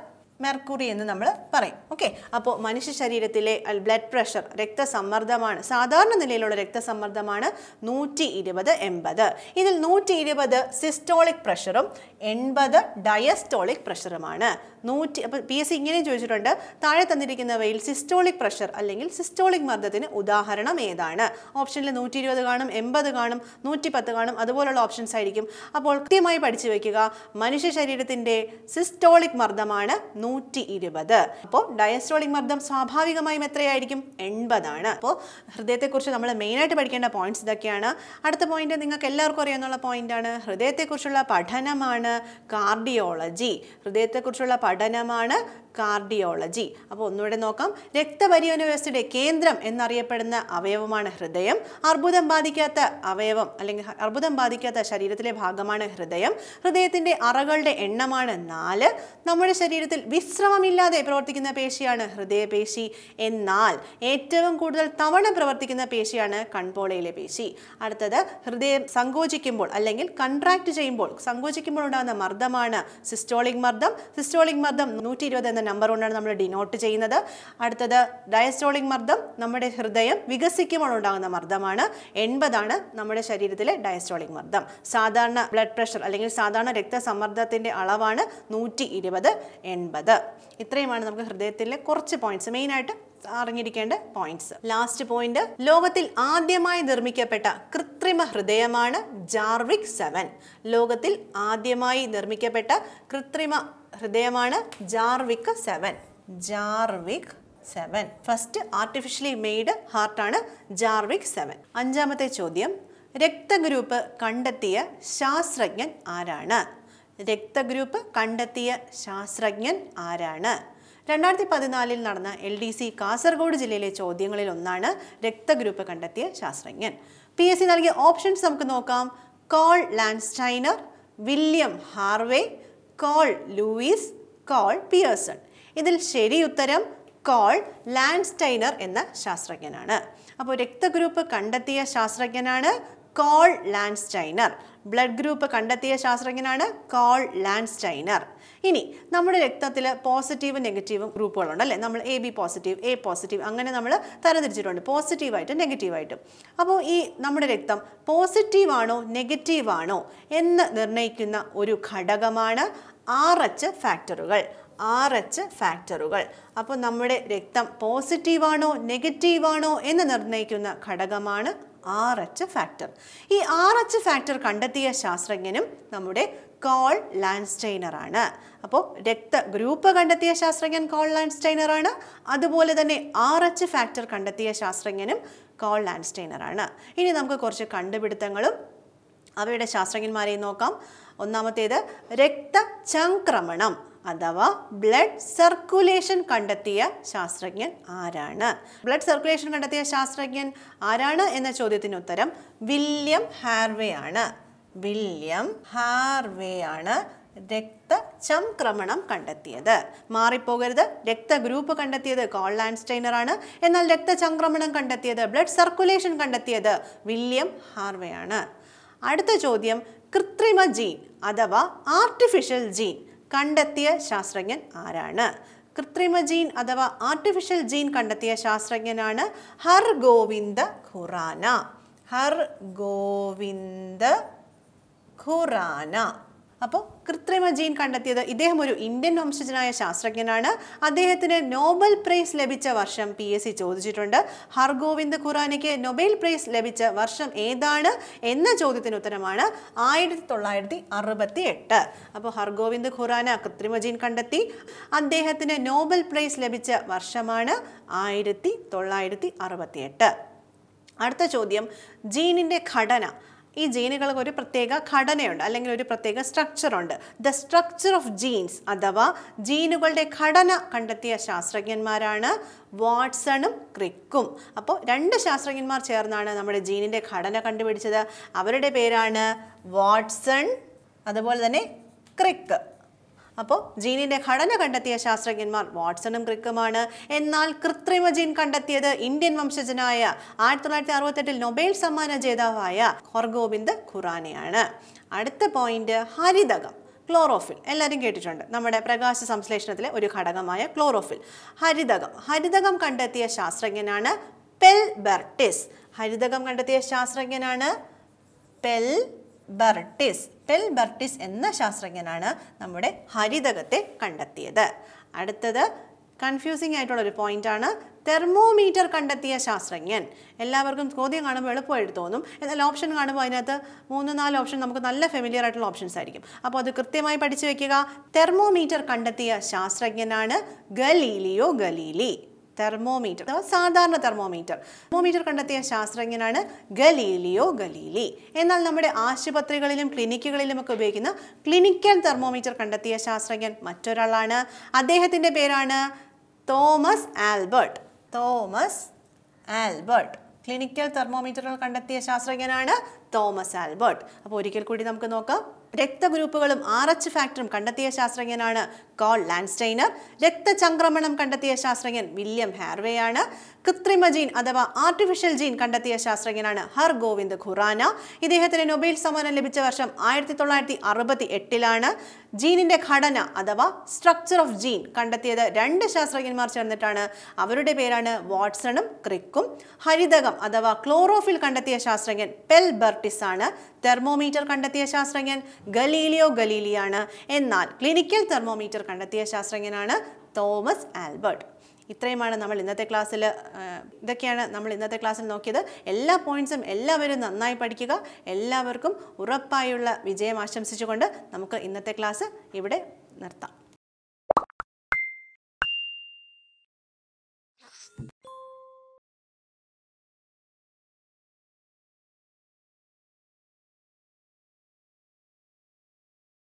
മെർക്കുറി എന്ന് നമ്മൾ പറയും ഓക്കെ അപ്പോൾ മനുഷ്യ ശരീരത്തിലെ ബ്ലഡ് പ്രഷർ രക്തസമ്മർദ്ദമാണ് സാധാരണ നിലയിലുള്ള രക്തസമ്മർദ്ദമാണ് നൂറ്റി ഇരുപത് എൺപത് ഇതിൽ നൂറ്റി ഇരുപത് സിസ്റ്റോളിക് പ്രഷറും എൺപത് ഡയസ്റ്റോളിക് പ്രഷറുമാണ് നൂറ്റി അപ്പോൾ പി എസ് സി ഇങ്ങനെ ചോദിച്ചിട്ടുണ്ട് താഴെ തന്നിരിക്കുന്നവയിൽ സിസ്റ്റോളിക് പ്രഷർ അല്ലെങ്കിൽ സിസ്റ്റോളിക് മർദ്ദത്തിന് ഉദാഹരണം ഏതാണ് ഓപ്ഷനിൽ നൂറ്റി ഇരുപത് കാണും എൺപത് കാണും നൂറ്റി പത്ത് കാണും അതുപോലുള്ള ഓപ്ഷൻസ് ആയിരിക്കും അപ്പോൾ കൃത്യമായി പഠിച്ചു വയ്ക്കുക മനുഷ്യ ശരീരത്തിൻ്റെ സിസ്റ്റോളിക് മർദ്ദമാണ് നൂറ്റി ഇരുപത് അപ്പോൾ ഡയസ്ട്രോളിക് മർദ്ദം സ്വാഭാവികമായും എത്രയായിരിക്കും എൺപതാണ് അപ്പോൾ ഹൃദയത്തെക്കുറിച്ച് നമ്മൾ മെയിനായിട്ട് പഠിക്കേണ്ട പോയിന്റ്സ് ഇതൊക്കെയാണ് അടുത്ത പോയിന്റ് നിങ്ങൾക്ക് എല്ലാവർക്കും അറിയാവുന്ന പോയിന്റാണ് ഹൃദയത്തെക്കുറിച്ചുള്ള പഠനമാണ് കാർഡിയോളജി ഹൃദയത്തെക്കുറിച്ചുള്ള പഠനമാണ് കാർഡിയോളജി അപ്പോൾ ഒന്നുകൂടെ നോക്കാം രക്തപരിവഹന വ്യവസ്ഥയുടെ കേന്ദ്രം എന്നറിയപ്പെടുന്ന അവയവമാണ് ഹൃദയം അർബുദം ബാധിക്കാത്ത അവയവം അല്ലെങ്കിൽ അർബുദം ബാധിക്കാത്ത ശരീരത്തിലെ ഭാഗമാണ് ഹൃദയം ഹൃദയത്തിൻ്റെ അറകളുടെ എണ്ണമാണ് നാല് നമ്മുടെ ശരീരത്തിൽ വിശ്രമമില്ലാതെ പ്രവർത്തിക്കുന്ന പേശിയാണ് ഹൃദയപേശി എന്നാൽ ഏറ്റവും കൂടുതൽ തവണ പ്രവർത്തിക്കുന്ന പേശിയാണ് കൺപോളയിലെ പേശി അടുത്തത് ഹൃദയം സങ്കോചിക്കുമ്പോൾ അല്ലെങ്കിൽ കൺട്രാക്ട് ചെയ്യുമ്പോൾ സങ്കോചിക്കുമ്പോൾ ഉണ്ടാകുന്ന മർദ്ദമാണ് സിസ്റ്റോളിക് മർദ്ദം സിസ്റ്റോളിക് മർദ്ദം നൂറ്റി ഇരുപത് എന്ന നമ്പർ കൊണ്ടാണ് നമ്മൾ ഡിനോട്ട് ചെയ്യുന്നത് അടുത്തത് ഡയസ്റ്റോളിക് മർദ്ദം നമ്മുടെ ഹൃദയം വികസിക്കുമ്പോൾ ഉണ്ടാകുന്ന മർദ്ദമാണ് എൺപതാണ് നമ്മുടെ ശരീരത്തിലെ ഡയസ്റ്റോളിക് മർദ്ദം സാധാരണ ബ്ലഡ് പ്രഷർ അല്ലെങ്കിൽ സാധാരണ രക്തസമ്മർദ്ദത്തിൻ്റെ അളവാണ് നൂറ്റി ഇരുപത് എൺപത് ഇത്രയുമാണ് നമുക്ക് ഹൃദയത്തിലെ കുറച്ച് പോയിന്റ്സ് മെയിനായിട്ട് അറിഞ്ഞിരിക്കേണ്ട പോയിന്റ്സ് ലാസ്റ്റ് പോയിന്റ് ലോകത്തിൽ ആദ്യമായി നിർമ്മിക്കപ്പെട്ട കൃത്രിമ ഹൃദയമാണ് ജാർവിക് സെവൻ ലോകത്തിൽ ആദ്യമായി നിർമ്മിക്കപ്പെട്ട കൃത്രിമ ഹൃദയമാണ് Jarvik seven Jarvik seven first artificially made ഹാർട്ടാണ് ജാർവിക് സെവൻ അഞ്ചാമത്തെ ചോദ്യം രക്തഗ്രൂപ്പ് കണ്ടെത്തിയ ശാസ്ത്രജ്ഞൻ ആരാണ് രക്തഗ്രൂപ്പ് കണ്ടെത്തിയ ശാസ്ത്രജ്ഞൻ ആരാണ് രണ്ടായിരത്തി പതിനാലിൽ നടന്ന എൽ ഡി സി കാസർഗോഡ് ജില്ലയിലെ ചോദ്യങ്ങളിൽ ഒന്നാണ് രക്തഗ്രൂപ്പ് കണ്ടെത്തിയ ശാസ്ത്രജ്ഞൻ പി എസ് സി നൽകിയ ഓപ്ഷൻസ് നമുക്ക് നോക്കാം Karl Landsteiner William Harvey Karl Lewis Karl Pearson ഇതിൽ ശരി ഉത്തരം കോൾ ലാൻഡ്സ്റ്റൈനർ എന്ന ശാസ്ത്രജ്ഞനാണ് അപ്പോൾ രക്തഗ്രൂപ്പ് കണ്ടെത്തിയ ശാസ്ത്രജ്ഞനാണ് കോൾ ലാൻഡ്സ്റ്റൈനർ ബ്ലഡ് ഗ്രൂപ്പ് കണ്ടെത്തിയ ശാസ്ത്രജ്ഞനാണ് കോൾ ലാൻഡ്സ്റ്റൈനർ ഇനി നമ്മുടെ രക്തത്തിൽ പോസിറ്റീവും നെഗറ്റീവും ഗ്രൂപ്പുകളുണ്ട് അല്ലേ നമ്മൾ A B positive A positive അങ്ങനെ നമ്മൾ തരംതിരിച്ചിട്ടുണ്ട് പോസിറ്റീവായിട്ടും നെഗറ്റീവായിട്ടും അപ്പോൾ ഈ നമ്മുടെ രക്തം പോസിറ്റീവാണോ നെഗറ്റീവാണോ എന്ന് നിർണ്ണയിക്കുന്ന ഒരു ഘടകമാണ് ആർ എച്ച് ഫാക്ടറുകൾ ആർ എച്ച് ഫാക്ടറുകൾ അപ്പോൾ നമ്മുടെ രക്തം പോസിറ്റീവാണോ നെഗറ്റീവാണോ എന്ന് നിർണ്ണയിക്കുന്ന ഘടകമാണ് ആർ എച്ച് ഫാക്ടർ ഈ ആർ എച്ച് ഫാക്ടർ കണ്ടെത്തിയ ശാസ്ത്രജ്ഞനും നമ്മുടെ കോൾ ലാൻസ്റ്റൈനർ ആണ് അപ്പോൾ രക്ത ഗ്രൂപ്പ് കണ്ടെത്തിയ ശാസ്ത്രജ്ഞൻ കോൾ ലാൻസ്റ്റൈനർ ആണ് അതുപോലെ തന്നെ ആർ എച്ച് ഫാക്ടർ കണ്ടെത്തിയ ശാസ്ത്രജ്ഞനും കോൾ ലാൻസ്റ്റൈനർ ആണ് ഇനി നമുക്ക് കുറച്ച് കണ്ടുപിടുത്തങ്ങളും അവയുടെ ശാസ്ത്രജ്ഞന്മാരെയും നോക്കാം ഒന്നാമത്തേത് രക്തചംക്രമണം അഥവാ ബ്ലഡ് സർക്കുലേഷൻ കണ്ടെത്തിയ ശാസ്ത്രജ്ഞൻ ആരാണ് ബ്ലഡ് സർക്കുലേഷൻ കണ്ടെത്തിയ ശാസ്ത്രജ്ഞൻ ആരാണ് എന്ന ചോദ്യത്തിന് ഉത്തരം വില്യം ഹാർവേ ആണ് വില്യം ഹാർവേ ആണ് രക്തചംക്രമണം കണ്ടെത്തിയത് മാറിപ്പോകരുത് രക്തഗ്രൂപ്പ് കണ്ടെത്തിയത് കോൾ ലാൻഡ്സ്റ്റൈനർ ആണ് എന്നാൽ രക്തചംക്രമണം കണ്ടെത്തിയത് ബ്ലഡ് സർക്കുലേഷൻ കണ്ടെത്തിയത് വില്യം ഹാർവേ ആണ് അടുത്ത ചോദ്യം കൃത്രിമ ജീൻ അഥവാ ആർട്ടിഫിഷ്യൽ ജീൻ കണ്ടെത്തിയ ശാസ്ത്രജ്ഞൻ ആരാണ് കൃത്രിമ ജീൻ അഥവാ ആർട്ടിഫിഷ്യൽ ജീൻ കണ്ടെത്തിയ ശാസ്ത്രജ്ഞനാണ് ഹർ ഗോവിന്ദ ഖുറാന ഹർ ഗോവിന്ദ ഖുറാന അപ്പോൾ കൃത്രിമ ജീൻ കണ്ടെത്തിയത് ഇദ്ദേഹം ഒരു ഇന്ത്യൻ വംശജനായ ശാസ്ത്രജ്ഞനാണ് അദ്ദേഹത്തിന് നോബൽ പ്രൈസ് ലഭിച്ച വർഷം പി എസ് സി ചോദിച്ചിട്ടുണ്ട് ഹർഗോവിന്ദ് ഖുറാനയ്ക്ക് നൊബേൽ പ്രൈസ് ലഭിച്ച വർഷം ഏതാണ് എന്ന ചോദ്യത്തിന് ഉത്തരമാണ് ആയിരത്തി തൊള്ളായിരത്തി അറുപത്തി എട്ട് അപ്പോൾ ഹർഗോവിന്ദ് ഖുറാന കൃത്രിമ ജീൻ കണ്ടെത്തി അദ്ദേഹത്തിന് നോബൽ പ്രൈസ് ലഭിച്ച വർഷമാണ് ആയിരത്തി തൊള്ളായിരത്തി അറുപത്തി എട്ട് അടുത്ത ചോദ്യം ജീനിൻ്റെ ഘടന ഈ ജീനുകൾക്ക് ഒരു പ്രത്യേക ഘടനയുണ്ട് അല്ലെങ്കിൽ ഒരു പ്രത്യേക സ്ട്രക്ചറുണ്ട് ദ സ്ട്രക്ചർ ഓഫ് ജീൻസ് അഥവാ ജീനുകളുടെ ഘടന കണ്ടെത്തിയ ശാസ്ത്രജ്ഞന്മാരാണ് വാട്സണും ക്രിക്കും അപ്പോൾ രണ്ട് ശാസ്ത്രജ്ഞന്മാർ ചേർന്നാണ് നമ്മുടെ ജീനിൻ്റെ ഘടന കണ്ടുപിടിച്ചത് അവരുടെ പേരാണ് വാട്സൺ അതുപോലെ തന്നെ ക്രിക്ക് അപ്പോൾ ജീനിൻ്റെ ഘടന കണ്ടെത്തിയ ശാസ്ത്രജ്ഞന്മാർ വാട്സണും ക്രിക്കുമാണ് എന്നാൽ കൃത്രിമ ജീൻ കണ്ടെത്തിയത് ഇന്ത്യൻ വംശജനായ ആയിരത്തി തൊള്ളായിരത്തി അറുപത്തെട്ടിൽ നൊബേൽ സമ്മാന ജേതാവായ ഹൊർഗോബിന്ദ് ഖുറാനയാണ് അടുത്ത പോയിന്റ് ഹരിതകം ക്ലോറോഫിൽ എല്ലാവരും കേട്ടിട്ടുണ്ട് നമ്മുടെ പ്രകാശ സംശ്ലേഷണത്തിലെ ഒരു ഘടകമായ ക്ലോറോഫിൽ ഹരിതകം ഹരിതകം കണ്ടെത്തിയ ശാസ്ത്രജ്ഞനാണ് പെൽ ബെർട്ടിസ് ഹരിതകം കണ്ടെത്തിയ ശാസ്ത്രജ്ഞനാണ് പെൽ ബെർട്ടിസ് ടെൽബർട്ടിസ് എന്ന ശാസ്ത്രജ്ഞനാണ് നമ്മുടെ ഹരിതകത്തെ കണ്ടെത്തിയത് അടുത്തത് കൺഫ്യൂസിംഗ് ആയിട്ടുള്ള ഒരു ആണ് തെർമോമീറ്റർ കണ്ടെത്തിയ ശാസ്ത്രജ്ഞൻ എല്ലാവർക്കും ചോദ്യം കാണുമ്പോൾ എളുപ്പമായിട്ട് തോന്നും എന്നാൽ ഓപ്ഷൻ കാണുമ്പോൾ അതിനകത്ത് മൂന്ന് നാല് ഓപ്ഷൻ നമുക്ക് നല്ല ഫെമിലിയർ ആയിട്ടുള്ള ഓപ്ഷൻസ് ആയിരിക്കും അപ്പോൾ അത് കൃത്യമായി പഠിച്ചു വയ്ക്കുക തെർമോമീറ്റർ കണ്ടെത്തിയ ശാസ്ത്രജ്ഞനാണ് ഗലീലിയോ ഗലീലി തെർമോമീറ്റർ അഥവാ സാധാരണ തെർമോമീറ്റർ തെർമോമീറ്റർ കണ്ടെത്തിയ ശാസ്ത്രജ്ഞനാണ് ഗലീലിയോ ഗലീലി എന്നാൽ നമ്മുടെ ആശുപത്രികളിലും ക്ലിനിക്കുകളിലും ഒക്കെ ഉപയോഗിക്കുന്ന ക്ലിനിക്കൽ തെർമോമീറ്റർ കണ്ടെത്തിയ ശാസ്ത്രജ്ഞൻ മറ്റൊരാളാണ് അദ്ദേഹത്തിൻ്റെ പേരാണ് Thomas Albert Thomas Albert clinical തെർമോമീറ്ററുകൾ കണ്ടെത്തിയ ശാസ്ത്രജ്ഞനാണ് തോമസ് ആൽബർട്ട് അപ്പോൾ ഒരിക്കൽ കൂടി നമുക്ക് നോക്കാം രക്തഗ്രൂപ്പുകളും ആർ എച്ച് ഫാക്ടറും കണ്ടെത്തിയ ശാസ്ത്രജ്ഞനാണ് കോൾ ലാൻസ്റ്റൈനർ രക്തചംക്രമണം കണ്ടെത്തിയ ശാസ്ത്രജ്ഞൻ വില്യം ആണ് കൃത്രിമ ജീൻ അഥവാ ആർട്ടിഫിഷ്യൽ ജീൻ കണ്ടെത്തിയ ശാസ്ത്രജ്ഞനാണ് ഹർ ഗോവിന്ദ് ഖുറാന ഇദ്ദേഹത്തിന് നൊബേൽ സമ്മാനം ലഭിച്ച വർഷം ആയിരത്തി തൊള്ളായിരത്തി അറുപത്തി എട്ടിലാണ് ജീനിന്റെ ഘടന അഥവാ സ്ട്രക്ചർ ഓഫ് ജീൻ കണ്ടെത്തിയത് രണ്ട് ശാസ്ത്രജ്ഞന്മാർ ചേർന്നിട്ടാണ് അവരുടെ പേരാണ് വാട്സണും ക്രിക്കും ഹരിതകം അഥവാ ക്ലോറോഫിൽ കണ്ടെത്തിയ ശാസ്ത്രജ്ഞൻ പെൽ ബർട്ടിസ് ആണ് തെർമോമീറ്റർ കണ്ടെത്തിയ ശാസ്ത്രജ്ഞൻ ഗലീലിയോ ഗലീലിയാണ് എന്നാൽ ക്ലിനിക്കൽ തെർമോമീറ്റർ കണ്ടെത്തിയ ശാസ്ത്രജ്ഞനാണ് തോമസ് ആൽബർട്ട് ഇത്രയുമാണ് നമ്മൾ ഇന്നത്തെ ക്ലാസ്സിൽ ഇതൊക്കെയാണ് നമ്മൾ ഇന്നത്തെ ക്ലാസ്സിൽ നോക്കിയത് എല്ലാ പോയിൻറ്സും എല്ലാവരും നന്നായി പഠിക്കുക എല്ലാവർക്കും ഉറപ്പായുള്ള വിജയം ആശംസിച്ചുകൊണ്ട് നമുക്ക് ഇന്നത്തെ ക്ലാസ് ഇവിടെ നിർത്താം